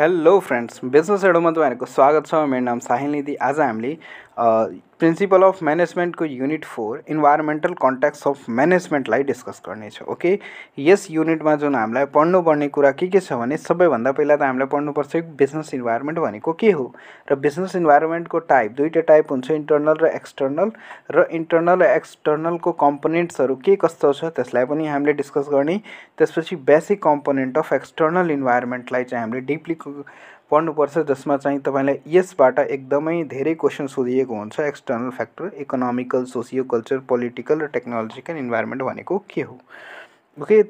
hello friends business एडोमा तपाईँहरूको स्वागत छ मेरो नाम साहिल निधि आज हामीले प्रिन्सिपल अफ म्यानेजमेन्टको unit four environmental contexts of म्यानेजमेन्टलाई डिस्कस गर्नेछ ओके यस युनिटमा जुन हामीलाई पढ्नुपर्ने कुरा के के छ भने सबैभन्दा पहिला त हामीलाई पढ्नुपर्छ बिजनेस इन्भाइरोमेन्ट भनेको के हो र बिजनेस इन्भाइरोमेन्टको टाइप दुईवटा टाइप हुन्छ इन्टर्नल र एक्सटर्नल र इन्टर्नल र एक्सटर्नलको कम्पोनेन्ट्सहरू के कस्तो छ त्यसलाई पनि हामीले डिस्कस गर्ने त्यसपछि बेसिक कम्पोनेन्ट अफ एक्सटर्नल इन्भाइरोमेन्टलाई चाहिँ हामीले डिपली पढ़् जसमा चाहिँ तपाईँलाई इस एकदम धेरे कोसन सोधिएको external factor economical socio culture political र टेक्नोलोजिकल इन्वाइरोमेंट भनेको के हो ओके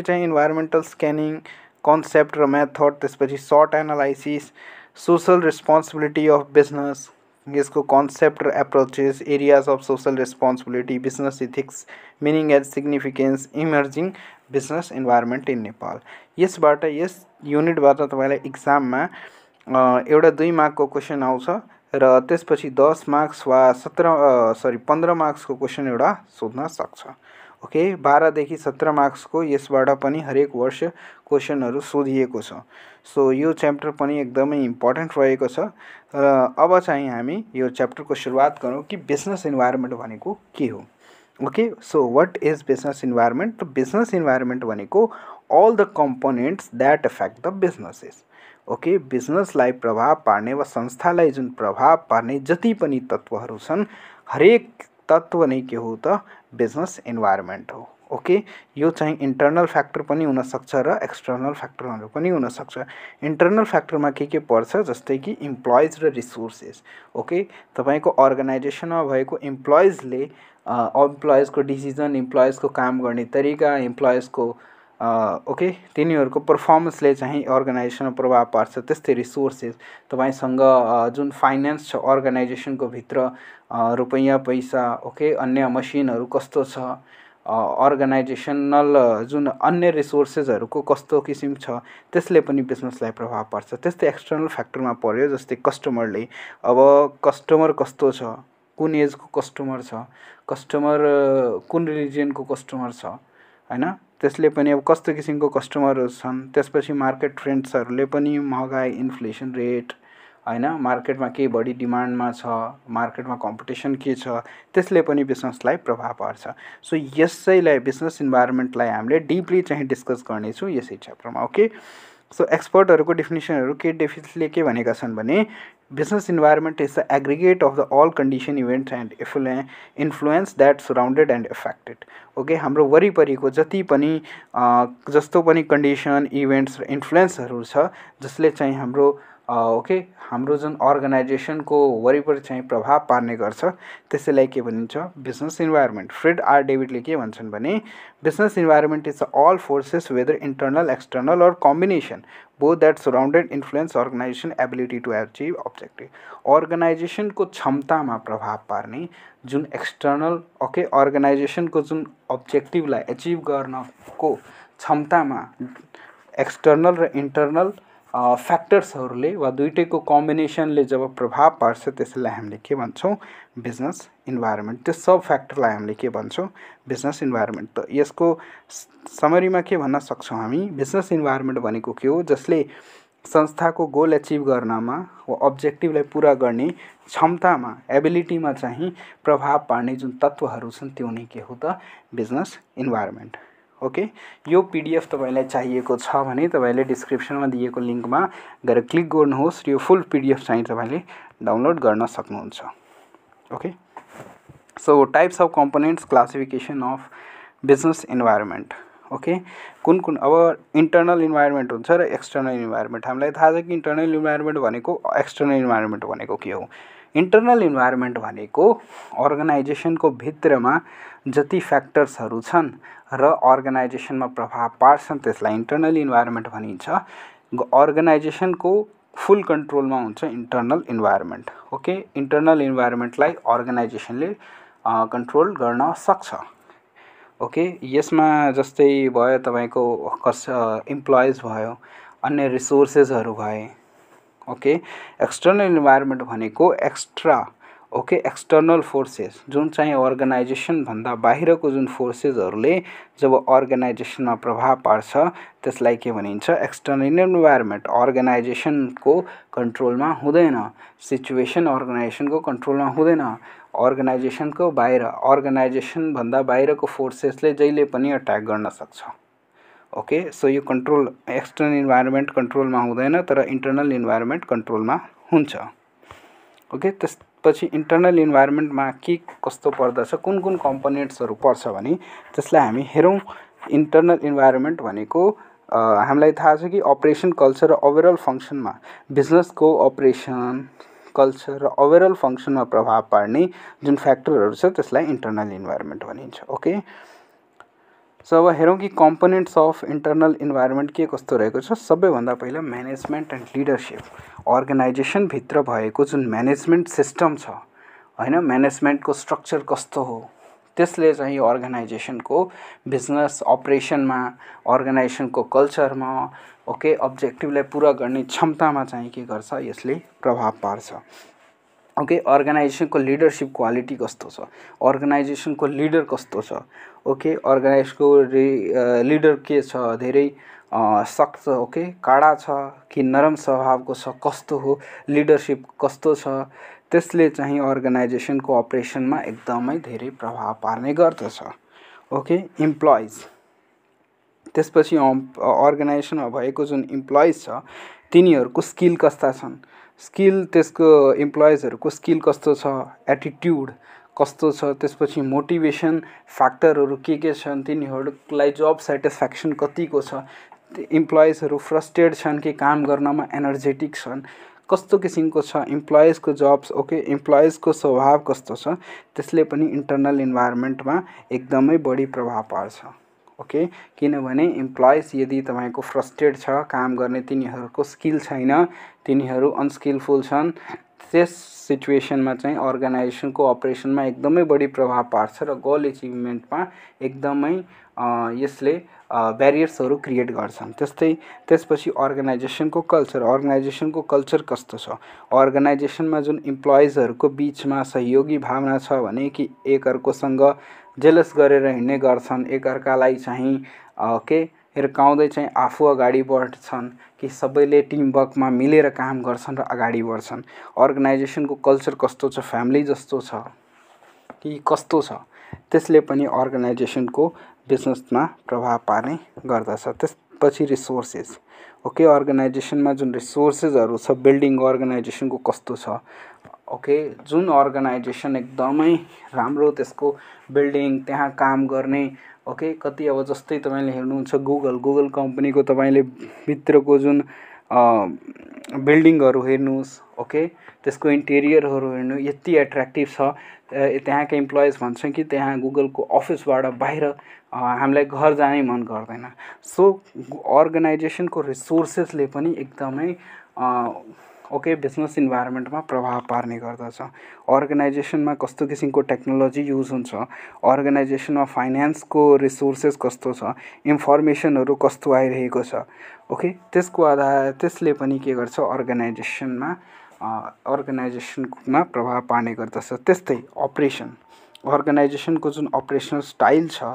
चाहे इन्वाइरोमेंटल स्कैनिंग कंसेप्ट कन्सेप्ट र मेथड त्यसपछि SWOT analysis social responsibility of business इसको concept approaches areas of social responsibility business ethics meaning and significance emerging business environment in Nepal यसबाट यस युनिटबाट तपाईँलाई इक्जाममा uh, एउटा दुई मार्कको क्वेसन आउँछ र त्यसपछि दस मार्क्स वा सत्र सरी पन्ध्र मार्क्सको क्वेसन एउटा सोध्न सक्छ ओके बाह्रदेखि सत्र मार्क्सको यसबाट पनि हरेक वर्ष क्वेसनहरू सोधिएको छ सो यो च्याप्टर पनि एकदमै इम्पोर्टेन्ट रहेको छ र अब चाहिँ हामी यो च्याप्टरको सुरुवात गरौँ कि बिजनेस इन्भाइरोमेन्ट भनेको के हो okay so what is business environment the तो business environment भनेको all the components that affect the businesses okay business बिजनेसलाई प्रभाव व संस्था संस्थालाई जुन प्रभाव पार्ने जति पनि तत्त्वहरू छन् हरेक तत्व नहीं के हो तो बिजनेस इन्भाइरोमेन्ट हो ओके यो चाहिँ इन्टर्नल फ्याक्टर पनि हुनसक्छ र एक्सटर्नल फ्याक्टरहरू पनि हुनसक्छ इन्टर्नल फ्याक्टरमा के के पर्छ जस्तै कि इम्प्लोइज र रिसोर्सेस ओके तपाईँको अर्गनाइजेसनमा भएको इम्प्लोइजले इम्प्लोइजको डिसिजन इम्प्लोइजको काम गर्ने तरिका इम्प्लोइजको ओके तिनीहरूको पर्फर्मेन्सले चाहिँ अर्गनाइजेसनमा प्रभाव पार्छ त्यस्तै रिसोर्सेस तपाईँसँग जुन फाइनेन्स छ अर्गनाइजेसनको भित्र रुपैयाँ पैसा ओके अन्य मसिनहरू कस्तो छ अर्गनाइजेसनल जुन अन्य रिसोर्सेसहरूको कस्तो किसिम छ त्यसले पनि बिजनेसलाई प्रभाव पार्छ त्यस्तै एक्सटर्नल फ्याक्टरमा पऱ्यो जस्तै कस्टमरले अब कस्टमर कस्तो छ कुन एजको कस्टमर छ कस्टमर uh, कुन रिलिजियनको कस्टमर छ होइन त्यसले पनि अब कस्तो किसिमको कस्टमरहरू छन् त्यसपछि मार्केट ट्रेन्ड्सहरूले पनि महँगाई इन्फ्लेसन रेट होइन मार्केटमा के बढी डिमान्डमा छ मार्केटमा कम्पिटिसन के छ त्यसले पनि बिजनेसलाई प्रभाव पार्छ सो यसैलाई बिजनेस इन्भाइरोमेन्टलाई हामीले डिपली चाहिँ डिस्कस गर्नेछौँ यसै च्याप्टरमा ओके सो एक्सपर्टहरूको डेफिनेसनहरू के डेफिसले के भनेका छन् भने Business environment is the aggregate of the all condition events and influence that surrounded and affected okay हाम्रो वरिपरिको जति पनि जस्तो पनि कन्डिसन इभेन्ट्स र इन्फ्लुएन्सहरू छ जसले चाहिँ हाम्रो ओके हाम्रो जुन अर्गनाइजेसनको वरिपरि चाहिँ प्रभाव पार्ने गर्छ त्यसैलाई के भनिन्छ बिजनेस इन्भाइरोमेन्ट फ्रेड आर डेभिडले के भन्छन् भने business environment is all forces whether internal external or combination both that surrounded influence organisation ability to achieve objective अर्गनाइजेसनको क्षमतामा प्रभाव पार्ने जुन एक्सटर्नल ओके अर्गनाइजेसनको जुन अब्जेक्टिभलाई एचिभ गर्नको क्षमतामा एक्सटर्नल र इन्टर्नल फ्याक्टर्सहरूले वा दुइटैको कम्बिनेसनले जब प्रभाव पार्छ त्यसलाई हामीले के भन्छौँ बिजनेस इन्भाइरोमेन्ट त्यो सब फ्याक्टरलाई हामीले के भन्छौँ बिजनेस इन्भाइरोमेन्ट त यसको समरीमा के भन्न सक्छौँ हामी बिजनेस इन्भाइरोमेन्ट भनेको के हो जसले संस्थाको गोल एचिभ गर्नमा वा अब्जेक्टिभलाई पुरा गर्ने क्षमतामा एबिलिटीमा चाहिँ प्रभाव पार्ने जुन तत्त्वहरू छन् त्यो नै के हो त बिजनेस इन्भाइरोमेन्ट ओके यो पिडिएफ तपाईँलाई चाहिएको छ भने तपाईँले डिस्क्रिप्सनमा दिएको लिङ्कमा गएर क्लिक गर्नुहोस् यो फुल पिडिएफ चाहिँ तपाईँले डाउनलोड गर्न सक्नुहुन्छ okay so types of components classification of business environment okay कुन कुन अब इन्टर्नल इन्भाइरोमेन्ट हुन्छ र एक्सटर्नल इन्भाइरोमेन्ट हामीलाई थाहा छ कि इन्टर्नल इन्भाइरोमेन्ट भनेको एक्सटर्नल इन्भाइरोमेन्ट भनेको के हो इन्टर्नल इन्भाइरोमेन्ट भनेको अर्गनाइजेसनको भित्रमा जति फ्याक्टर्सहरू छन् र अर्गनाइजेसनमा प्रभाव पार्छन् त्यसलाई इन्टर्नल इन्भाइरोमेन्ट भनिन्छ अर्गनाइजेसनको फुल कन्ट्रोलमा हुन्छ इन्टर्नल इन्भाइरोमेन्ट ओके इन्टर्नल इन्भाइरोमेन्टलाई अर्गनाइजेसनले कन्ट्रोल गर्न सक्छ ओके यसमा जस्तै भयो तपाईँको कस इम्प्लोइज भयो अन्य रिसोर्सेसहरू भए ओके एक्सटर्नल इन्भाइरोमेन्ट भनेको एक्स्ट्रा ओके एक्सटर्नल फोर्सेस जुन चाहिँ अर्गनाइजेसनभन्दा बाहिरको जुन फोर्सेसहरूले जब अर्गनाइजेसनमा प्रभाव पार्छ त्यसलाई के भनिन्छ एक्सटर्नल इन्भाइरोमेन्ट अर्गनाइजेसनको कन्ट्रोलमा हुँदैन सिचुएसन अर्गनाइजेसनको कन्ट्रोलमा हुँदैन अर्गनाइजेसनको बाहिर अर्गनाइजेसनभन्दा बाहिरको फोर्सेसले जहिले पनि अट्याक गर्न सक्छ ओके सो यो कन्ट्रोल एक्सटर्नल इन्भाइरोमेन्ट कन्ट्रोलमा हुँदैन तर इन्टर्नल इन्भाइरोमेन्ट कन्ट्रोलमा हुन्छ ओके त्यस पछि इन्टर्नल इन्भाइरोमेन्टमा के कस्तो पर्दछ कुन कुन कम्पोनेन्ट्सहरू पर्छ भने त्यसलाई हामी हेरौँ इन्टर्नल इन्भाइरोमेन्ट भनेको हामीलाई थाहा छ कि अपरेसन कल्चर र ओभरअल फङ्सनमा बिजनेसको अपरेसन कल्चर र ओभरअल फङ्सनमा प्रभाव पार्ने जुन फ्याक्टरहरू छ त्यसलाई इन्टर्नल इन्भाइरोमेन्ट भनिन्छ ओके सो अब हेरौँ कि कम्पोनेन्ट्स अफ इन्टर्नल इन्भाइरोमेन्ट के कस्तो रहेको छ सबैभन्दा पहिला म्यानेजमेन्ट एन्ड लिडरसिप अर्गनाइजेसनभित्र भएको जुन म्यानेजमेन्ट सिस्टम छ होइन म्यानेजमेन्टको स्ट्रक्चर कस्तो हो त्यसले चाहिँ अर्गनाइजेसनको बिजनेस अपरेसनमा अर्गनाइजेसनको कल्चरमा ओके अब्जेक्टिभलाई पुरा गर्ने क्षमतामा चाहिँ के गर्छ यसले प्रभाव पार्छ ओके अर्गनाइजेसनको लिडरसिप क्वालिटी कस्तो छ अर्गनाइजेसनको लिडर कस्तो छ ओके अर्गनाइजको लिडर के छ धेरै सक्त ओके काडा छ कि नरम स्वभावको छ कस्तो हो लिडरसिप कस्तो छ त्यसले चाहिँ अर्गनाइजेसनको अपरेसनमा एकदमै धेरै प्रभाव पार्ने गर्दछ ओके इम्प्लोइज त्यसपछि अर्गनाइजेसनमा भएको जुन इम्प्लोइज छ तिनीहरूको स्किल कस्ता छन् स्किल त्यसको इम्प्लोइजहरूको स्किल कस्तो छ एटिट्युड कस्तो छ त्यसपछि मोटिभेसन फ्याक्टरहरू के के छन् तिनीहरूलाई जब सेटिस्फ्याक्सन कतिको छ इम्प्लोइजहरू फ्रस्ट्रेट छन् कि काम गर्नमा एनर्जेटिक छन् कस्तो किसिमको छ इम्प्लोइजको जब्स ओके इम्प्लोइजको स्वभाव कस्तो छ त्यसले पनि इन्टर्नल इन्भाइरोमेन्टमा एकदमै बढी प्रभाव पार्छ ओके किनभने इम्प्लोइज यदि तपाईँको फ्रस्ट्रेट छ काम गर्ने तिनीहरूको स्किल छैन तिनीहरू अनस्किलफुल छन् में अर्गनाइजेसन को अपरेशन में एकदम बड़ी प्रभाव पार्ष र गोल एचिवमेंट में एकदम इसलिए बारियर्स क्रिएट को कल्चर अर्गनाइजेसन को कल्चर अर्गनाइजेसनको कल्चर में जो इंप्लॉइज को बीच में सहयोगी भावना छ भने कि जेलस कर हिड़ने गर्छन् एक चाहिँ के हिर्काउँदै चाहिँ आफू अगाडि बढ्छन् कि सबैले टिम वर्कमा मिलेर काम गर्छन् र अगाडि बढ्छन् अर्गनाइजेसनको कल्चर कस्तो छ फ्यामिली जस्तो छ कि कस्तो छ त्यसले पनि अर्गनाइजेसनको बिजनेसमा प्रभाव पार्ने गर्दछ त्यसपछि रिसोर्सेस ओके अर्गनाइजेसनमा जुन रिसोर्सेसहरू छ बिल्डिङ अर्गनाइजेसनको कस्तो छ ओके जुन अर्गनाइजेसन एकदमै राम्रो त्यसको बिल्डिङ त्यहाँ काम गर्ने ओके कति अब जस्तै तपाईँले हेर्नुहुन्छ गुगल गुगल कम्पनीको तपाईँले भित्रको जुन बिल्डिङहरू हेर्नुहोस् ओके त्यसको इन्टेरियरहरू हेर्नु यति एट्र्याक्टिभ छ त्यहाँका इम्प्लोइज भन्छन् कि त्यहाँ गुगलको अफिसबाट बाहिर हामीलाई घर जानै मन गर्दैन सो अर्गनाइजेसनको रिसोर्सेसले पनि एकदमै ओके बिजनेस इन्भाइरोमेन्टमा प्रभाव पार्ने गर्दछ अर्गनाइजेसनमा कस्तो किसिमको टेक्नोलोजी युज हुन्छ अर्गनाइजेसनमा फाइनेन्सको रिसोर्सेस कस्तो छ इन्फर्मेसनहरू कस्तो आइरहेको छ ओके त्यसको आधार त्यसले पनि के गर्छ अर्गनाइजेसनमा अर्गनाइजेसनमा प्रभाव पार्ने गर्दछ त्यस्तै अपरेसन अर्गनाइजेसनको जुन अपरेसनल स्टाइल छ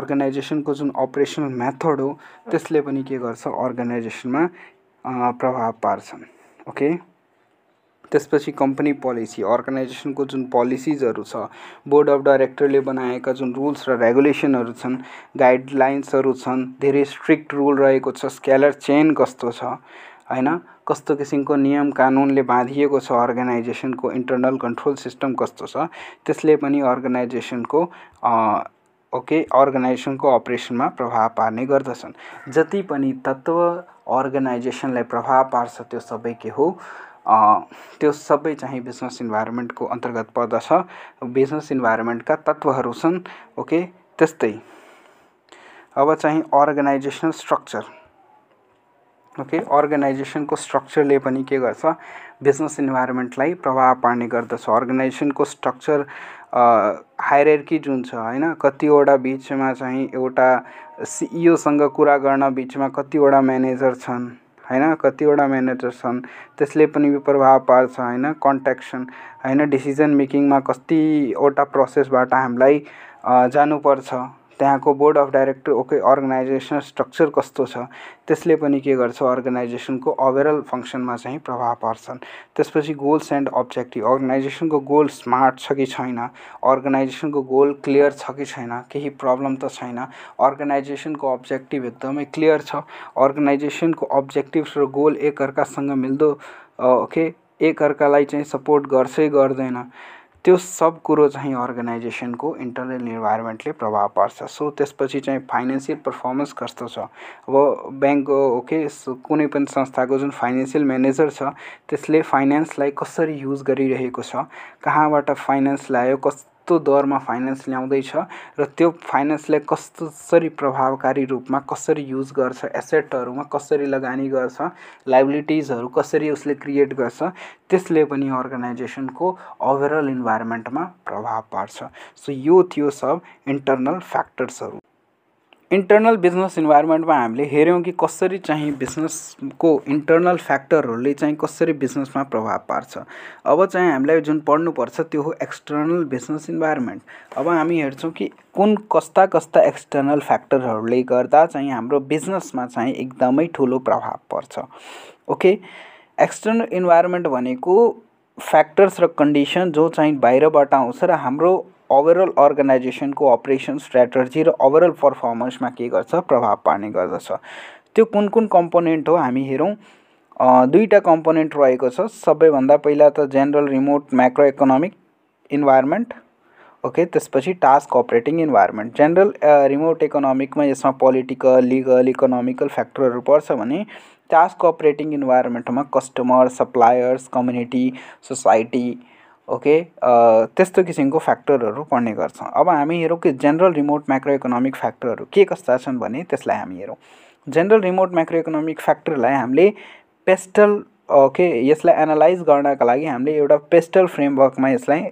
अर्गनाइजेसनको जुन अपरेसनल मेथड हो त्यसले पनि के गर्छ अर्गनाइजेसनमा प्रभाव पार्छन् ओके त्यसपछि कम्पनी पोलिसी अर्गनाइजेसनको जुन पोलिसिजहरू छ बोर्ड अफ डाइरेक्टरले बनाएका जुन रुल्स र रेगुलेसनहरू छन् गाइडलाइन्सहरू छन् धेरै स्ट्रिक्ट रुल रहेको छ स्केलर चेन कस्तो छ होइन कस्तो किसिमको नियम कानुनले बाँधिएको छ अर्गनाइजेसनको इन्टरनल कन्ट्रोल सिस्टम कस्तो छ त्यसले पनि अर्गनाइजेसनको ओके अर्गनाइजेसनको अपरेसनमा प्रभाव पार्ने गर्दछन् जति पनि तत्त्व अर्गनाइजेसन प्रभाव पार्छ तो सब के हो तो सब चाहे बिजनेस इन्वाइरोमेंट को अंतर्गत पर्द बिजनेस इन्वाइरोमेंट का तत्व ओके तस्त अब चाहे अर्गनाइजेसनल स्ट्रक्चर ओके अर्गनाइजेसनको स्ट्रक्चरले पनि के बिजनेस इन्वाइरोमेंट प्रभाव गद अर्गनाइजेसन को स्ट्रक्चर हाइरार्की जुन छ होइन कतिवटा बिचमा चाहिँ एउटा सिइओसँग e कुरा गर्न बिचमा कतिवटा म्यानेजर छन् होइन कतिवटा म्यानेजर छन् त्यसले पनि प्रभाव पार्छ होइन कन्ट्याक्सन होइन डिसिजन मेकिङमा कतिवटा प्रोसेसबाट हामीलाई जानुपर्छ त्यहाँको board of director okay organisation structure कस्तो छ त्यसले पनि के गर्छ अर्गनाइजेसनको ओभरअल फङ्सनमा चाहिँ प्रभाव पार्छन् त्यसपछि गोल्स एन्ड अब्जेक्टिभ अर्गनाइजेसनको गोल स्मार्ट छ कि छैन अर्गनाइजेसनको गोल क्लियर छ कि छैन केही प्रब्लम त छैन अर्गनाइजेसनको अब्जेक्टिभ एकदमै क्लियर छ अर्गनाइजेसनको अब्जेक्टिभ्स र गोल एकअर्कासँग मिल्दो ओके एकअर्कालाई चाहिँ सपोर्ट गर्छै गर्दैन त्यो सब कुरो चाहिँ अर्गनाइजेसनको इन्टरनल इन्भाइरोमेन्टले प्रभाव पार्छ सो त्यसपछि चाहिँ फाइनेन्सियल पर्फर्मेन्स कस्तो छ अब ब्याङ्क ओके कुनै पनि संस्थाको जुन फाइनेन्सियल म्यानेजर छ त्यसले फाइनेन्सलाई कसरी युज गरिरहेको छ कहाँबाट फाइनेन्स ल्यायो कस कस्तो दरमा फाइनेन्स ल्याउँदैछ र त्यो फाइनेन्सलाई कसरी प्रभावकारी रूपमा कसरी युज गर्छ एसेटहरूमा कसरी लगानी गर्छ लाइबिलिटिजहरू कसरी उसले क्रिएट गर्छ त्यसले पनि अर्गनाइजेसनको ओभरअल इन्भाइरोमेन्टमा प्रभाव पार्छ सो यो थियो सब इन्टर्नल फ्याक्टर्सहरू इन्टर्नल बिजनेस इन्भाइरोमेन्टमा हामीले हेऱ्यौँ कि कसरी चाहिँ बिजनेसको इन्टर्नल फ्याक्टरहरूले चाहिँ कसरी बिजनेसमा प्रभाव पार्छ अब चाहिँ हामीलाई जुन पढ्नुपर्छ त्यो हो एक्सटर्नल बिजनेस इन्भाइरोमेन्ट अब हामी हेर्छौँ कि कुन कस्ता कस्ता एक्सटर्नल फ्याक्टरहरूले गर्दा चाहिँ हाम्रो बिजनेसमा चाहिँ एकदमै ठुलो प्रभाव पर्छ ओके एक्सटर्नल इन्भाइरोमेन्ट भनेको फ्याक्टर्स र कन्डिसन जो चाहिँ बाहिरबाट आउँछ र हाम्रो ओवरअल को अपरेशन स्ट्रैटर्जी और ओवरअल पर्फर्मेन्स में के प्रभाव पर्ने गद तो कुन कुन कंपोनेंट हो हमी हेरौँ दुईटा कंपोनेंट रहेको सब सबैभन्दा पैला तो general remote macro economic environment okay task operating environment general remote में इसमें पोलिटिकल लिगल इकोनोमिकल फैक्टर पड़े टास्क टास्क अपरेटिङ में customer suppliers community society okay त्यस्तो किसिमको फ्याक्टरहरू पढ्ने गर्छौँ अब हामी हेरौँ कि जेनरल रिमोट माइक्रो इकोनोमिक फ्याक्टरहरू के कस्ता छन् भने त्यसलाई हामी हेरौँ जेनरल रिमोट माइक्रो इकोनोमिक फ्याक्टरलाई हामीले पेस्टल ओके यसलाई एनालाइज गर्नका लागि हामीले एउटा पेस्टल फ्रेमवर्कमा यसलाई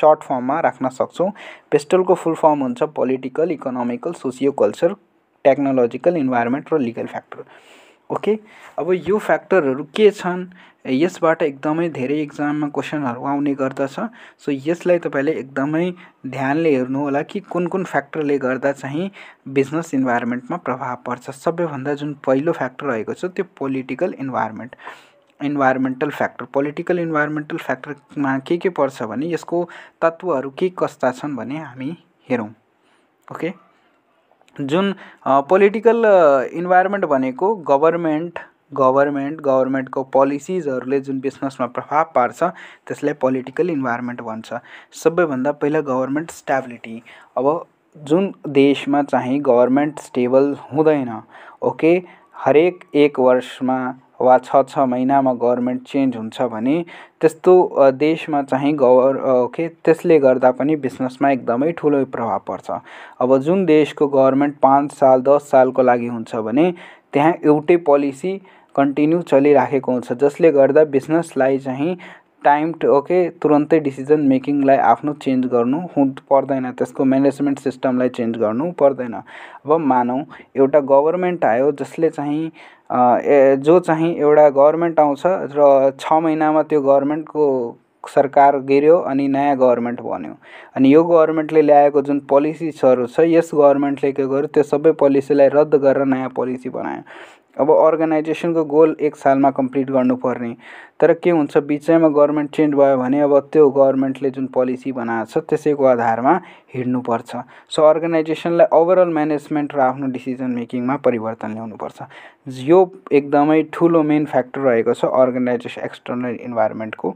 सर्ट फर्ममा राख्न सक्छौँ पेस्टलको फुल फर्म हुन्छ political economical socio culture technological environment र लिगल फ्याक्टर ओके अब यो फ्याक्टरहरू के छन् यसबाट एकदमै धेरै इक्जाममा क्वेसनहरू आउने गर्दछ सो यसलाई तपाईँले एकदमै ध्यानले हेर्नु होला कि कुन कुन फ्याक्टरले गर्दा चाहिँ बिजनेस इन्भाइरोमेन्टमा प्रभाव पर्छ सबैभन्दा जुन पहिलो फ्याक्टर रहेको छ त्यो political environment environmental factor political environmental फ्याक्टरमा के के पर्छ भने यसको तत्त्वहरू के कस्ता छन् भने हामी हेरौँ ओके जुन पोलिटिकल इन्भाइरोमेन्ट भनेको गभर्मेन्ट गभर्मेन्ट गभर्मेन्टको पोलिसिजहरूले जुन बिजनेसमा प्रभाव पार्छ त्यसलाई पोलिटिकल इन्भाइरोमेन्ट भन्छ सबैभन्दा पहिला गभर्मेन्ट स्ट्याबिलिटी अब जुन देशमा चाहिँ गभर्मेन्ट स्टेबल हुँदैन ओके हरेक एक वर्षमा वा छ छ महिनामा गभर्मेन्ट चेन्ज हुन्छ भने त्यस्तो देशमा चाहिँ गभर् ओके त्यसले गर्दा पनि बिजनेसमा एकदमै ठुलो प्रभाव पर्छ अब जुन देशको गभर्मेन्ट पाँच साल दस सालको लागि हुन्छ भने त्यहाँ एउटै पोलिसी कन्टिन्यू चलिराखेको हुन्छ जसले गर्दा बिजनेसलाई चाहिँ टाइम ओके तुरन्तै डिसिजन मेकिङलाई आफ्नो चेन्ज गर्नु हुँ पर्दैन त्यसको म्यानेजमेन्ट सिस्टमलाई चेन्ज गर्नु पर्दैन अब मानौँ एउटा गभर्मेन्ट आयो जसले चाहिँ ए जो चाहिँ एउटा गभर्मेन्ट आउँछ र छ महिनामा त्यो गभर्मेन्टको सरकार गिर्यो अनि नयाँ गभर्मेन्ट बन्यो अनि यो गभर्मेन्टले ल्याएको जुन पोलिसिसहरू छ यस गभर्मेन्टले के गर्यो त्यो सबै पोलिसीलाई रद्द गरेर नयाँ पोलिसी बनायो अब अर्गनाइजेसनको गोल एक सालमा कम्प्लिट गर्नुपर्ने तर के हुन्छ बिचैमा गभर्मेन्ट चेन्ज भयो भने अब त्यो गभर्मेन्टले जुन पोलिसी बनाएको छ त्यसैको आधारमा हिँड्नुपर्छ सो अर्गनाइजेसनलाई ओभरअल म्यानेजमेन्ट र आफ्नो डिसिजन मेकिङमा परिवर्तन ल्याउनुपर्छ यो एकदमै ठुलो मेन फ्याक्टर रहेको छ अर्गनाइजेसन एक्सटर्नल इन्भाइरोमेन्टको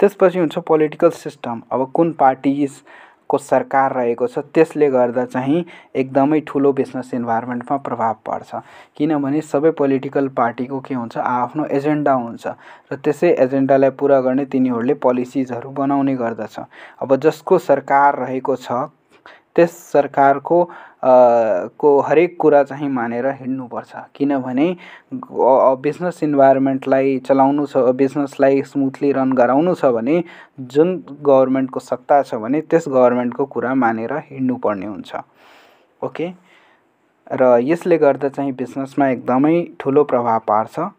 त्यसपछि हुन्छ पोलिटिकल सिस्टम अब कुन पार्टिज को सरकार रहेको छ त्यसले गर्दा चाहिँ एकदमै ठुलो बिजनेस इन्भाइरोमेन्टमा प्रभाव पर्छ किनभने सबै पोलिटिकल पार्टीको के हुन्छ आआफ्नो एजेन्डा हुन्छ र त्यसै एजेन्डालाई पुरा गर्ने तिनीहरूले पोलिसिजहरू बनाउने गर्दछ अब जसको सरकार रहेको छ त्यस सरकारको को हरेक कुरा चाहिँ मानेर हिँड्नुपर्छ किनभने बिजनेस इन्भाइरोमेन्टलाई चलाउनु छ बिजनेसलाई स्मुथली रन गराउनु छ भने जुन गभर्मेन्टको सत्ता छ भने त्यस गभर्मेन्टको कुरा मानेर हिँड्नुपर्ने हुन्छ ओके र यसले गर्दा चाहिँ बिजनेसमा एकदमै ठुलो प्रभाव पार्छ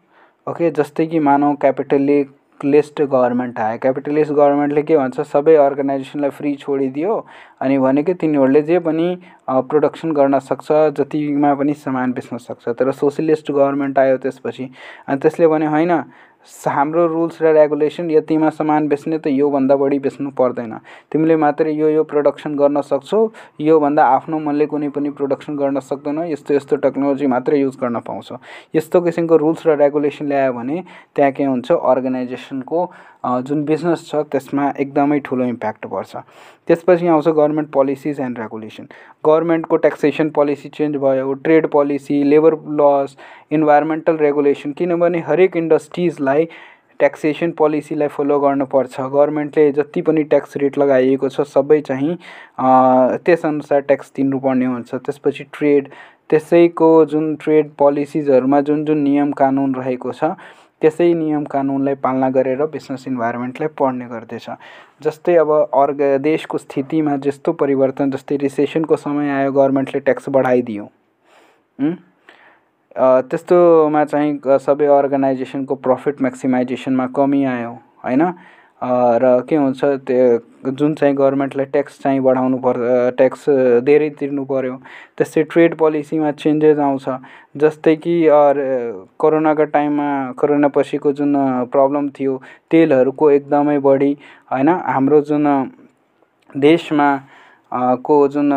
ओके जस्तै कि मानव क्यापिटलले क्यापिटलिस्ट गभर्मेन्ट आयो क्यापिटलिस्ट गभर्मेन्टले के भन्छ सबै अर्गनाइजेसनलाई फ्री छोडिदियो अनि भनेको तिनीहरूले जे पनि प्रोडक्सन गर्न सक्छ जतिमा पनि सामान बेच्न सक्छ तर सोसियलिस्ट गभर्मेन्ट आयो त्यसपछि अनि त्यसले भने होइन हाम्रो रुल्स र रेगुलेसन यतिमा सामान बेच्ने त योभन्दा बढी बेच्नु पर्दैन तिमीले मात्रै यो यो प्रडक्सन गर्न सक्छौ योभन्दा आफ्नो मनले कुनै पनि प्रडक्सन गर्न सक्दैन यस्तो यस्तो टेक्नोलोजी मात्रै युज गर्न पाउँछ यस्तो किसिमको रुल्स र रेगुलेसन ल्यायो भने त्यहाँ के हुन्छ अर्गनाइजेसनको जुन बिजनेस छ त्यसमा एकदमै ठुलो इम्प्याक्ट पर्छ त्यसपछि आउँछ गभर्मेन्ट पोलिसिज एन्ड रेगुलेसन गभर्मेन्टको ट्याक्सेसन पोलिसी चेन्ज भयो trade policy labour laws environmental regulation किनभने हरेक इन्डस्ट्रिजलाई ट्याक्सेसन पोलिसीलाई फलो गर्नुपर्छ गभर्मेन्टले जति पनि ट्याक्स रेट लगाइएको छ सबै चाहिँ त्यसअनुसार ट्याक्स तिर्नुपर्ने हुन्छ त्यसपछि ट्रेड त्यसैको जुन ट्रेड पोलिसिजहरूमा जुन जुन नियम कानुन रहेको छ त्यसै नियम कानुनलाई पालना गरेर बिजनेस इन्भाइरोमेन्टलाई पढ्ने गर्दछ जस्तै अब अर्ग देशको स्थितिमा जस्तो परिवर्तन जस्तै रिसेसनको समय आयो गभर्मेन्टले ट्याक्स बढाइदियो त्यस्तोमा चाहिँ सबै अर्गनाइजेसनको प्रफिट म्याक्सिमाइजेसनमा कमी आयो होइन र के हुन्छ त्यो जुन चाहिँ गभर्मेन्टलाई ट्याक्स चाहिँ बढाउनु पर् ट्याक्स धेरै तिर्नु पऱ्यो त्यस्तै ट्रेड पोलिसीमा चेन्जेस आउँछ जस्तै कि कोरोनाको टाइममा कोरोना पछिको जुन प्रब्लम थियो तेलहरूको एकदमै बढी होइन हाम्रो जुन देशमा को जुन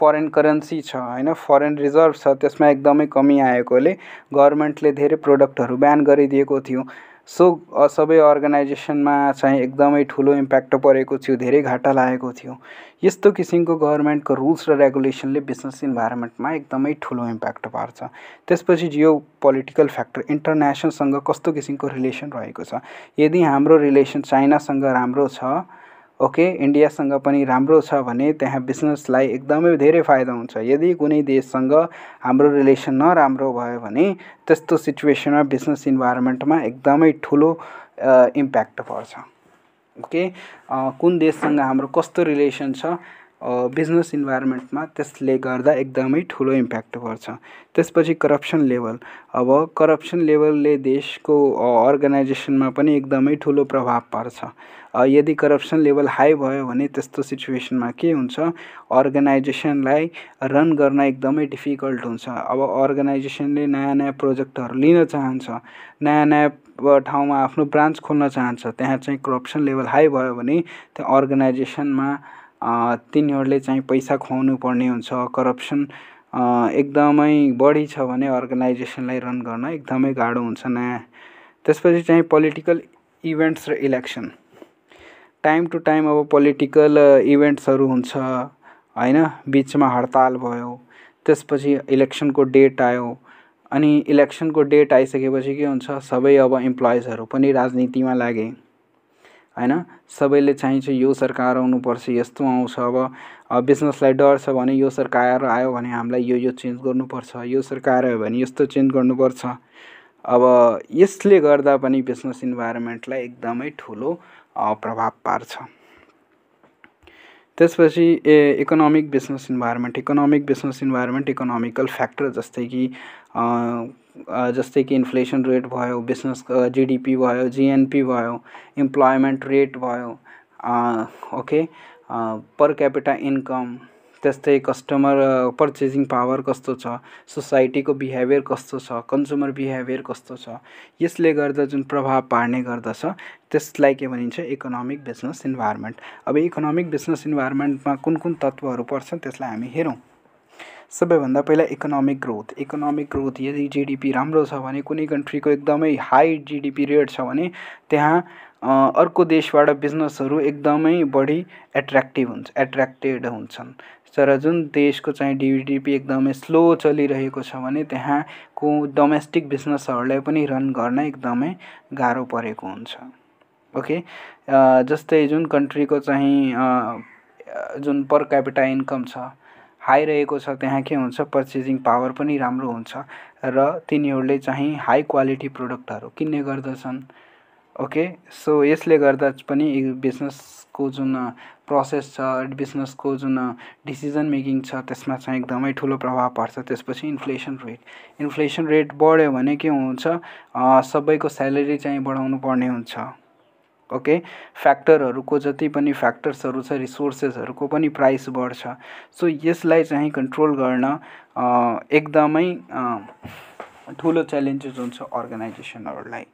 फरेन करेन्सी छ होइन फरेन रिजर्भ छ त्यसमा एकदमै कमी आएकोले गभर्मेन्टले धेरै प्रोडक्टहरू ब्यान गरिदिएको थियो सो सबै अर्गनाइजेसनमा चाहिँ एकदमै ठुलो इम्प्याक्ट परेको थियो धेरै घाटा लागेको थियो यस्तो किसिमको गभर्मेन्टको रुल्स र रेगुलेसनले बिजनेस इन्भाइरोमेन्टमा एकदमै ठुलो इम्प्याक्ट पार्छ त्यसपछि जियो पोलिटिकल फ्याक्टर इन्टरनेसनलसँग कस्तो किसिमको रिलेसन रहेको छ यदि हाम्रो रिलेसन चाइनासँग राम्रो छ ओके इन्डियासँग पनि राम्रो छ भने त्यहाँ बिजनेसलाई एकदमै धेरै फाइदा हुन्छ यदि कुनै देशसँग हाम्रो रिलेसन नराम्रो भयो भने त्यस्तो सिचुएसनमा बिजनेस इन्भाइरोमेन्टमा एकदमै ठुलो इम्प्याक्ट पर्छ ओके कुन देशसँग हाम्रो कस्तो रिलेसन छ बिजनेस इन्भाइरोमेन्टमा त्यसले गर्दा एकदमै ठुलो इम्प्याक्ट पर्छ त्यसपछि करप्सन लेभल अब करप्सन लेभलले देशको अर्गनाइजेसनमा पनि एकदमै ठुलो प्रभाव पार्छ यदि करप्सन लेभल हाई भयो भने त्यस्तो सिचुएसनमा के हुन्छ अर्गनाइजेसनलाई रन गर्न एकदमै डिफिकल्ट हुन्छ अब अर्गनाइजेसनले नयाँ नयाँ प्रोजेक्टहरू लिन चाहन्छ नयाँ नयाँ ठाउँमा आफ्नो ब्रान्च खोल्न चाहन्छ त्यहाँ चाहिँ करप्सन लेभल हाई भयो भने त्यो अर्गनाइजेसनमा तिनीहरूले चाहिँ पैसा खुवाउनु पर्ने हुन्छ करप्सन एकदमै बढी छ भने अर्गनाइजेसनलाई रन गर्न एकदमै गाह्रो हुन्छ नयाँ त्यसपछि चाहिँ पोलिटिकल इभेन्ट्स र इलेक्सन टाइम टु टाइम अब पोलिटिकल इभेन्ट्सहरू हुन्छ होइन बिचमा हडताल भयो त्यसपछि इलेक्सनको डेट आयो अनि इलेक्सनको डेट आइसकेपछि के हुन्छ सबै अब इम्प्लोइजहरू पनि राजनीतिमा लागे होइन सबैले चाहिन्छ यो सरकार आउनुपर्छ यस्तो आउँछ अब बिजनेसलाई डर छ भने यो सरकार आयो भने हामीलाई यो यो चेन्ज गर्नुपर्छ यो सरकार आयो भने यस्तो चेन्ज गर्नुपर्छ अब यसले गर्दा पनि बिजनेस इन्भाइरोमेन्टलाई एकदमै ठुलो प्रभाव पार्छ त्यसपछि ए economic business environment economic business environment economical factor जस्तै कि जस्तै कि इन्फ्लेसन रेट भयो बिजनेस जिडिपी भयो जिएनपी भयो इम्प्लोइमेन्ट रेट भयो ओके पर क्यापिटा इन्कम त्यस्तै कस्टमर पर्चेजिङ पावर कस्तो छ सोसाइटीको बिहेभियर कस्तो छ कन्ज्युमर बिहेभियर कस्तो छ यसले गर्दा जुन प्रभाव पार्ने गर्दछ त्यसलाई के भनिन्छ इकोनोमिक बिजनेस इन्भाइरोमेन्ट अब इकोनोमिक बिजनेस इन्भाइरोमेन्टमा कुन कुन तत्त्वहरू पर्छन् त्यसलाई हामी हेरौँ सबैभन्दा पहिला इकोनोमिक ग्रोथ इकोनोमिक ग्रोथ यदि जिडिपी राम्रो छ भने कुनै कन्ट्रीको एकदमै हाई जिडिपी रेट छ भने त्यहाँ अर्को देशबाट बिजनेसहरू एकदमै बढी एट्र्याक्टिभ हुन्छ एट्र्याक्टेड हुन्छन् तर जुन देशको चाहिँ डिडिपी एकदमै स्लो चलिरहेको छ भने त्यहाँको डोमेस्टिक बिजनेसहरूलाई पनि रन गर्न एकदमै गाह्रो परेको हुन्छ ओके जस्तै जुन कन्ट्रीको चाहिँ जुन पर क्यापिटा इन्कम छ आइरहेको छ त्यहाँ के हुन्छ पर्चेजिङ पावर पनि राम्रो हुन्छ र तिनीहरूले चाहिँ हाई क्वालिटी प्रोडक्टहरू किन्ने गर्दछन् ओके सो यसले गर्दा पनि बिजनेसको जुन प्रोसेस छ बिजनेसको जुन डिसिजन मेकिङ छ त्यसमा चाहिँ एकदमै ठुलो प्रभाव पर्छ त्यसपछि इन्फ्लेसन रेट इन्फ्लेसन रेट बढ्यो भने के हुन्छ सबैको स्यालेरी चाहिँ बढाउनु पर्ने हुन्छ ओके फ्याक्टरहरूको जति पनि फ्याक्टर्सहरू छ रिसोर्सेसहरूको पनि प्राइस बढ्छ सो यसलाई चाहिँ कन्ट्रोल गर्न एकदमै ठुलो च्यालेन्जेस हुन्छ अर्गनाइजेसनहरूलाई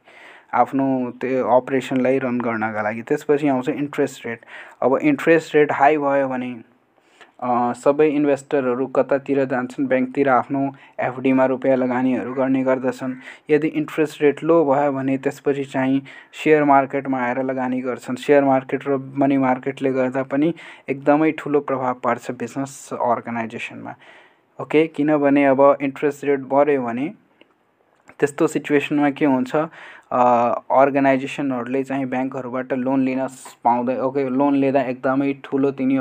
आफ्नो त्यो अपरेसनलाई रन गर्नका लागि त्यसपछि आउँछ इन्ट्रेस्ट रेट अब इन्ट्रेस्ट रेट हाई भयो भने सब इन्वेस्टर कता जान्छन् बैंक आफ्नो एफडीमा रुपियाँ लगानीहरू गर्ने गर्दछन् यदि इंट्रेस्ट रेट लो भेस पच्चीस चाहे सेयर मार्केट में आएर लगानी करेयर सेयर मार्केट और मनी मार्केट गर्दा पनि प्रभाव पर्च बिजनेस अर्गनाइजेसन में ओके किनभने अब इंट्रेस्ट रेट बढ़े तस्त सीचुएसन में के हुन्छ चाहे बैंक लोन लिना पाउँदै ओके लोन लिदा एकदम ठूल तिनी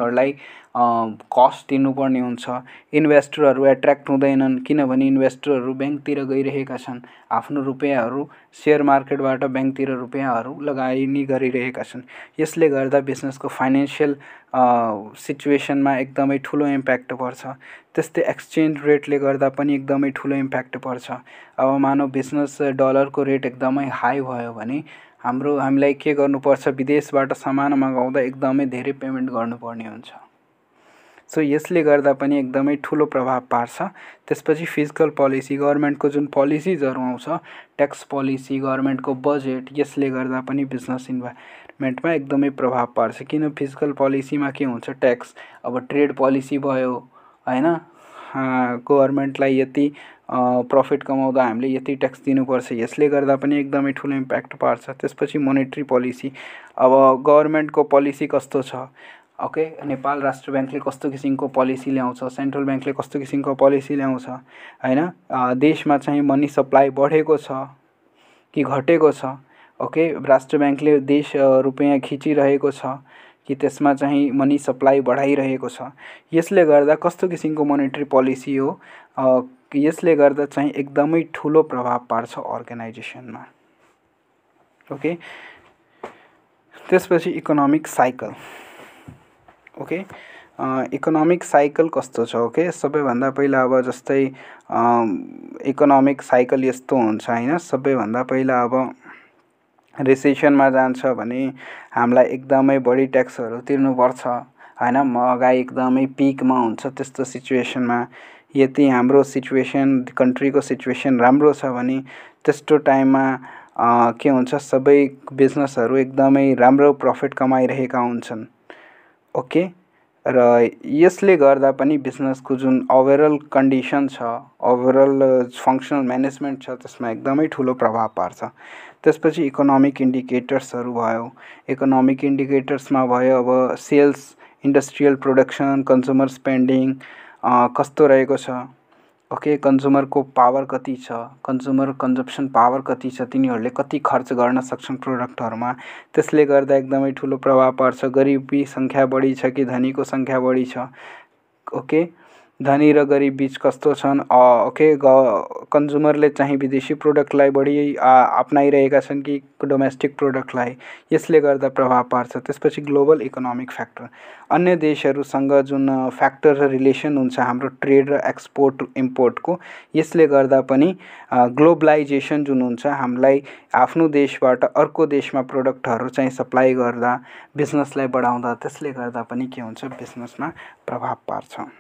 कस्ट तिर्नुपर्ने हुन्छ इन्भेस्टरहरू एट्र्याक्ट हुँदैनन् किनभने इन्भेस्टरहरू ब्याङ्कतिर गइरहेका छन् आफ्नो रुपियाँहरू सेयर मार्केटबाट ब्याङ्कतिर रुपियाँहरू लगानी गरिरहेका छन् यसले गर्दा बिजनेसको फाइनेन्सियल सिचुएसनमा एकदमै ठुलो इम्प्याक्ट पर्छ त्यस्तै एक्सचेन्ज रेटले गर्दा पनि एकदमै ठुलो इम्प्याक्ट पर्छ अब मानव बिजनेस डलरको रेट एकदमै हाई भयो भने हाम्रो हामीलाई के गर्नुपर्छ विदेशबाट सामान मगाउँदा एकदमै धेरै पेमेन्ट गर्नुपर्ने हुन्छ सो यसले गर्दा पनि एकदमै ठुलो प्रभाव पार्छ त्यसपछि फिजिकल पोलिसी गभर्मेन्टको जुन पोलिसिजहरू आउँछ ट्याक्स पोलिसी गभर्मेन्टको बजेट यसले गर्दा पनि बिजनेस इन्भाइरोमेन्टमा एकदमै प्रभाव पार्छ किन फिजिकल पोलिसीमा के हुन्छ ट्याक्स अब ट्रेड पोलिसी भयो होइन गभर्मेन्टलाई यति प्रफिट कमाउँदा हामीले यति ट्याक्स दिनुपर्छ यसले गर्दा पनि एकदमै ठुलो इम्प्याक्ट पार्छ त्यसपछि मोनेट्री पोलिसी अब गभर्मेन्टको पोलिसी कस्तो छ ओके नेपाल राष्ट्र ब्याङ्कले कस्तो किसिमको पोलिसी ल्याउँछ सेन्ट्रल ब्याङ्कले कस्तो किसिमको पोलिसी ल्याउँछ होइन देशमा चाहिँ मनी सप्लाई बढेको छ कि घटेको छ ओके राष्ट्र ब्याङ्कले देश रुपियाँ खिचिरहेको छ कि त्यसमा चाहिँ मनी सप्लाई बढाइरहेको छ यसले गर्दा कस्तो किसिमको मोनिट्री पोलिसी हो यसले गर्दा चाहिँ एकदमै ठुलो प्रभाव पार्छ अर्गनाइजेसनमा ओके त्यसपछि economic cycle okay economic cycle कस्तो छ ओके सबैभन्दा पहिला अब जस्तै इकोनोमिक साइकल यस्तो हुन्छ होइन सबैभन्दा पहिला अब रिसेसनमा जान्छ भने हामीलाई एकदमै बढी ट्याक्सहरू तिर्नुपर्छ होइन महँगाई एकदमै पिकमा हुन्छ त्यस्तो सिचुएसनमा यति हाम्रो सिचुएसन कन्ट्रीको सिचुएसन राम्रो छ भने त्यस्तो टाइममा के हुन्छ सबै बिजनेसहरू एकदमै राम्रो प्रफिट कमाइरहेका हुन्छन् ओके र यसले गर्दा पनि बिजनेसको जुन ओभरअल कन्डिसन छ ओभरअल फङ्सनल म्यानेजमेन्ट छ त्यसमा एकदमै ठुलो प्रभाव पार्छ त्यसपछि इकोनोमिक इन्डिकेटर्सहरू भयो इकोनोमिक इन्डिकेटर्समा भयो अब sales industrial production consumer spending कस्तो रहेको छ ओके कन्ज्युमरको पावर कति छ कन्ज्युमर कन्जम्सन पावर कति छ तिनीहरूले कति खर्च गर्न सक्छन् प्रोडक्टहरूमा त्यसले गर्दा एकदमै ठुलो प्रभाव पर्छ गरिबी सङ्ख्या बढी छ कि धनीको सङ्ख्या बढी छ ओके धनी र गरिब बिच कस्तो छन् ओके के कन्ज्युमरले चाहिँ विदेशी प्रोडक्टलाई बढी अप्नाइरहेका छन् कि डोमेस्टिक प्रोडक्टलाई यसले गर्दा प्रभाव पार्छ त्यसपछि ग्लोबल इकोनोमिक फ्याक्टर अन्य देशहरूसँग जुन फ्याक्टर र रिलेसन हुन्छ हाम्रो ट्रेड र एक्सपोर्ट इम्पोर्टको यसले गर्दा पनि ग्लोबलाइजेसन जुन हुन्छ हामीलाई आफ्नो देशबाट अर्को देशमा प्रोडक्टहरू चाहिँ सप्लाई गर्दा बिजनेसलाई बढाउँदा त्यसले गर्दा पनि के हुन्छ बिजनेसमा प्रभाव पार्छ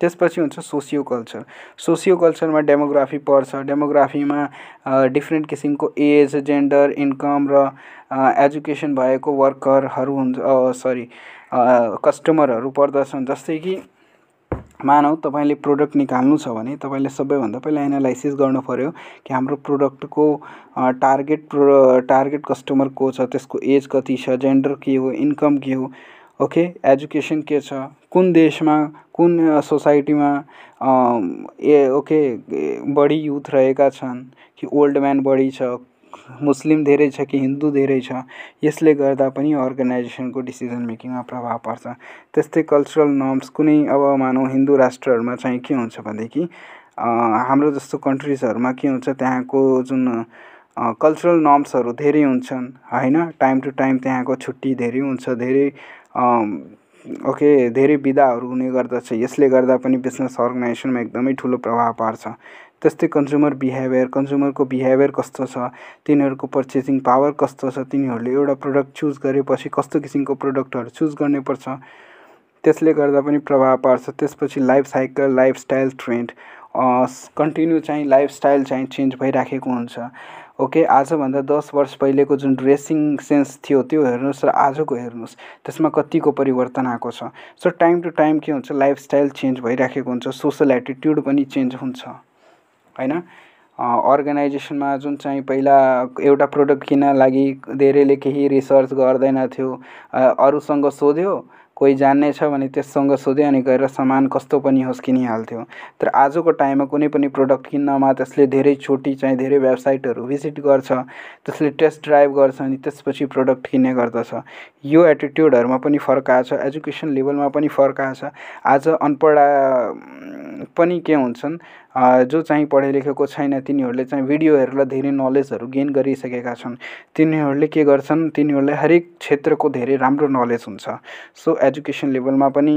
त्यसपछि हुन्छ सोसियो कल्चर सोसियो कल्चरमा डेमोग्राफी पर्छ डेमोग्राफीमा डिफ्रेन्ट किसिमको एज जेन्डर इन्कम र एजुकेसन भएको वर्करहरू हुन्छ सरी कस्टमरहरू पर्दछन् जस्तै कि मानौ तपाईँले प्रोडक्ट निकाल्नु छ भने तपाईँले सबैभन्दा पहिला एनालाइसिस पऱ्यो कि हाम्रो प्रोडक्टको टार्गेट प्रो टार्गेट कस्टमर को छ त्यसको एज कति छ जेन्डर के हो इन्कम के हो ओके एजुकेसन के छ कुन देशमा कुन सोसाइटीमा ए ओके बढी युथ रहेका छन् कि ओल्ड म्यान बढी छ मुस्लिम धेरै छ कि हिन्दू धेरै छ यसले गर्दा पनि अर्गनाइजेसनको डिसिजन मेकिङमा प्रभाव पर्छ त्यस्तै कल्चरल नर्म्स कुनै अब मानौँ हिन्दू राष्ट्रहरूमा चाहिँ के हुन्छ भनेदेखि हाम्रो जस्तो कन्ट्रिजहरूमा के हुन्छ त्यहाँको जुन कल्चरल नर्म्सहरू धेरै हुन्छन् होइन टाइम टु टाइम त्यहाँको छुट्टी धेरै हुन्छ धेरै ओके धेरै विधाहरू हुने गर्दछ यसले गर्दा पनि बिजनेस अर्गनाइजेसनमा एकदमै ठुलो प्रभाव पार्छ त्यस्तै कन्ज्युमर बिहेभियर कन्ज्युमरको बिहेभियर कस्तो छ तिनीहरूको पर्चेसिङ पावर कस्तो छ तिनीहरूले एउटा प्रडक्ट चुज गरेपछि कस्तो किसिमको प्रडक्टहरू चुज गर्नुपर्छ त्यसले गर्दा पनि प्रभाव पार्छ त्यसपछि life cycle lifestyle trend continue चाहिँ लाइफस्टाइल चाहिँ चेन्ज भइराखेको हुन्छ ओके आजभन्दा दस वर्ष पहिलेको जुन ड्रेसिङ सेन्स थियो त्यो हेर्नुहोस् र आजको हेर्नुहोस् त्यसमा कतिको परिवर्तन आएको छ सो टाइम टु टाइम के हुन्छ लाइफस्टाइल चेन्ज भइराखेको हुन्छ सोसल एटिट्युड पनि चेन्ज हुन्छ होइन अर्गनाइजेसनमा जुन चाहिँ पहिला एउटा प्रोडक्ट किन्न लागि धेरैले केही रिसर्च गर्दैन थियो अरूसँग सोध्यो कोही जान्ने छ भने त्यससँग सोध्यो अनि गएर सामान कस्तो पनि होस् किनिहाल्थ्यो तर आजको टाइममा कुनै पनि प्रडक्ट किन्नमा त्यसले धेरैचोटि चाहिँ धेरै वेबसाइटहरू भिजिट गर्छ त्यसले टेस्ट ड्राइभ गर्छ अनि त्यसपछि प्रडक्ट किन्ने गर्दछ यो एटिट्युडहरूमा पनि फर्क आएछ एजुकेसन लेभलमा पनि फर्क आएछ आज अनपढ पनि के हुन्छन् जो चाहिँ पढे लेखेको छैन तिनीहरूले चाहिँ भिडियो हेरेर धेरै नलेजहरू गेन गरिसकेका छन् तिनीहरूले के गर्छन् तिनीहरूलाई हरेक क्षेत्रको धेरै राम्रो नलेज हुन्छ सो एजुकेसन लेभलमा पनि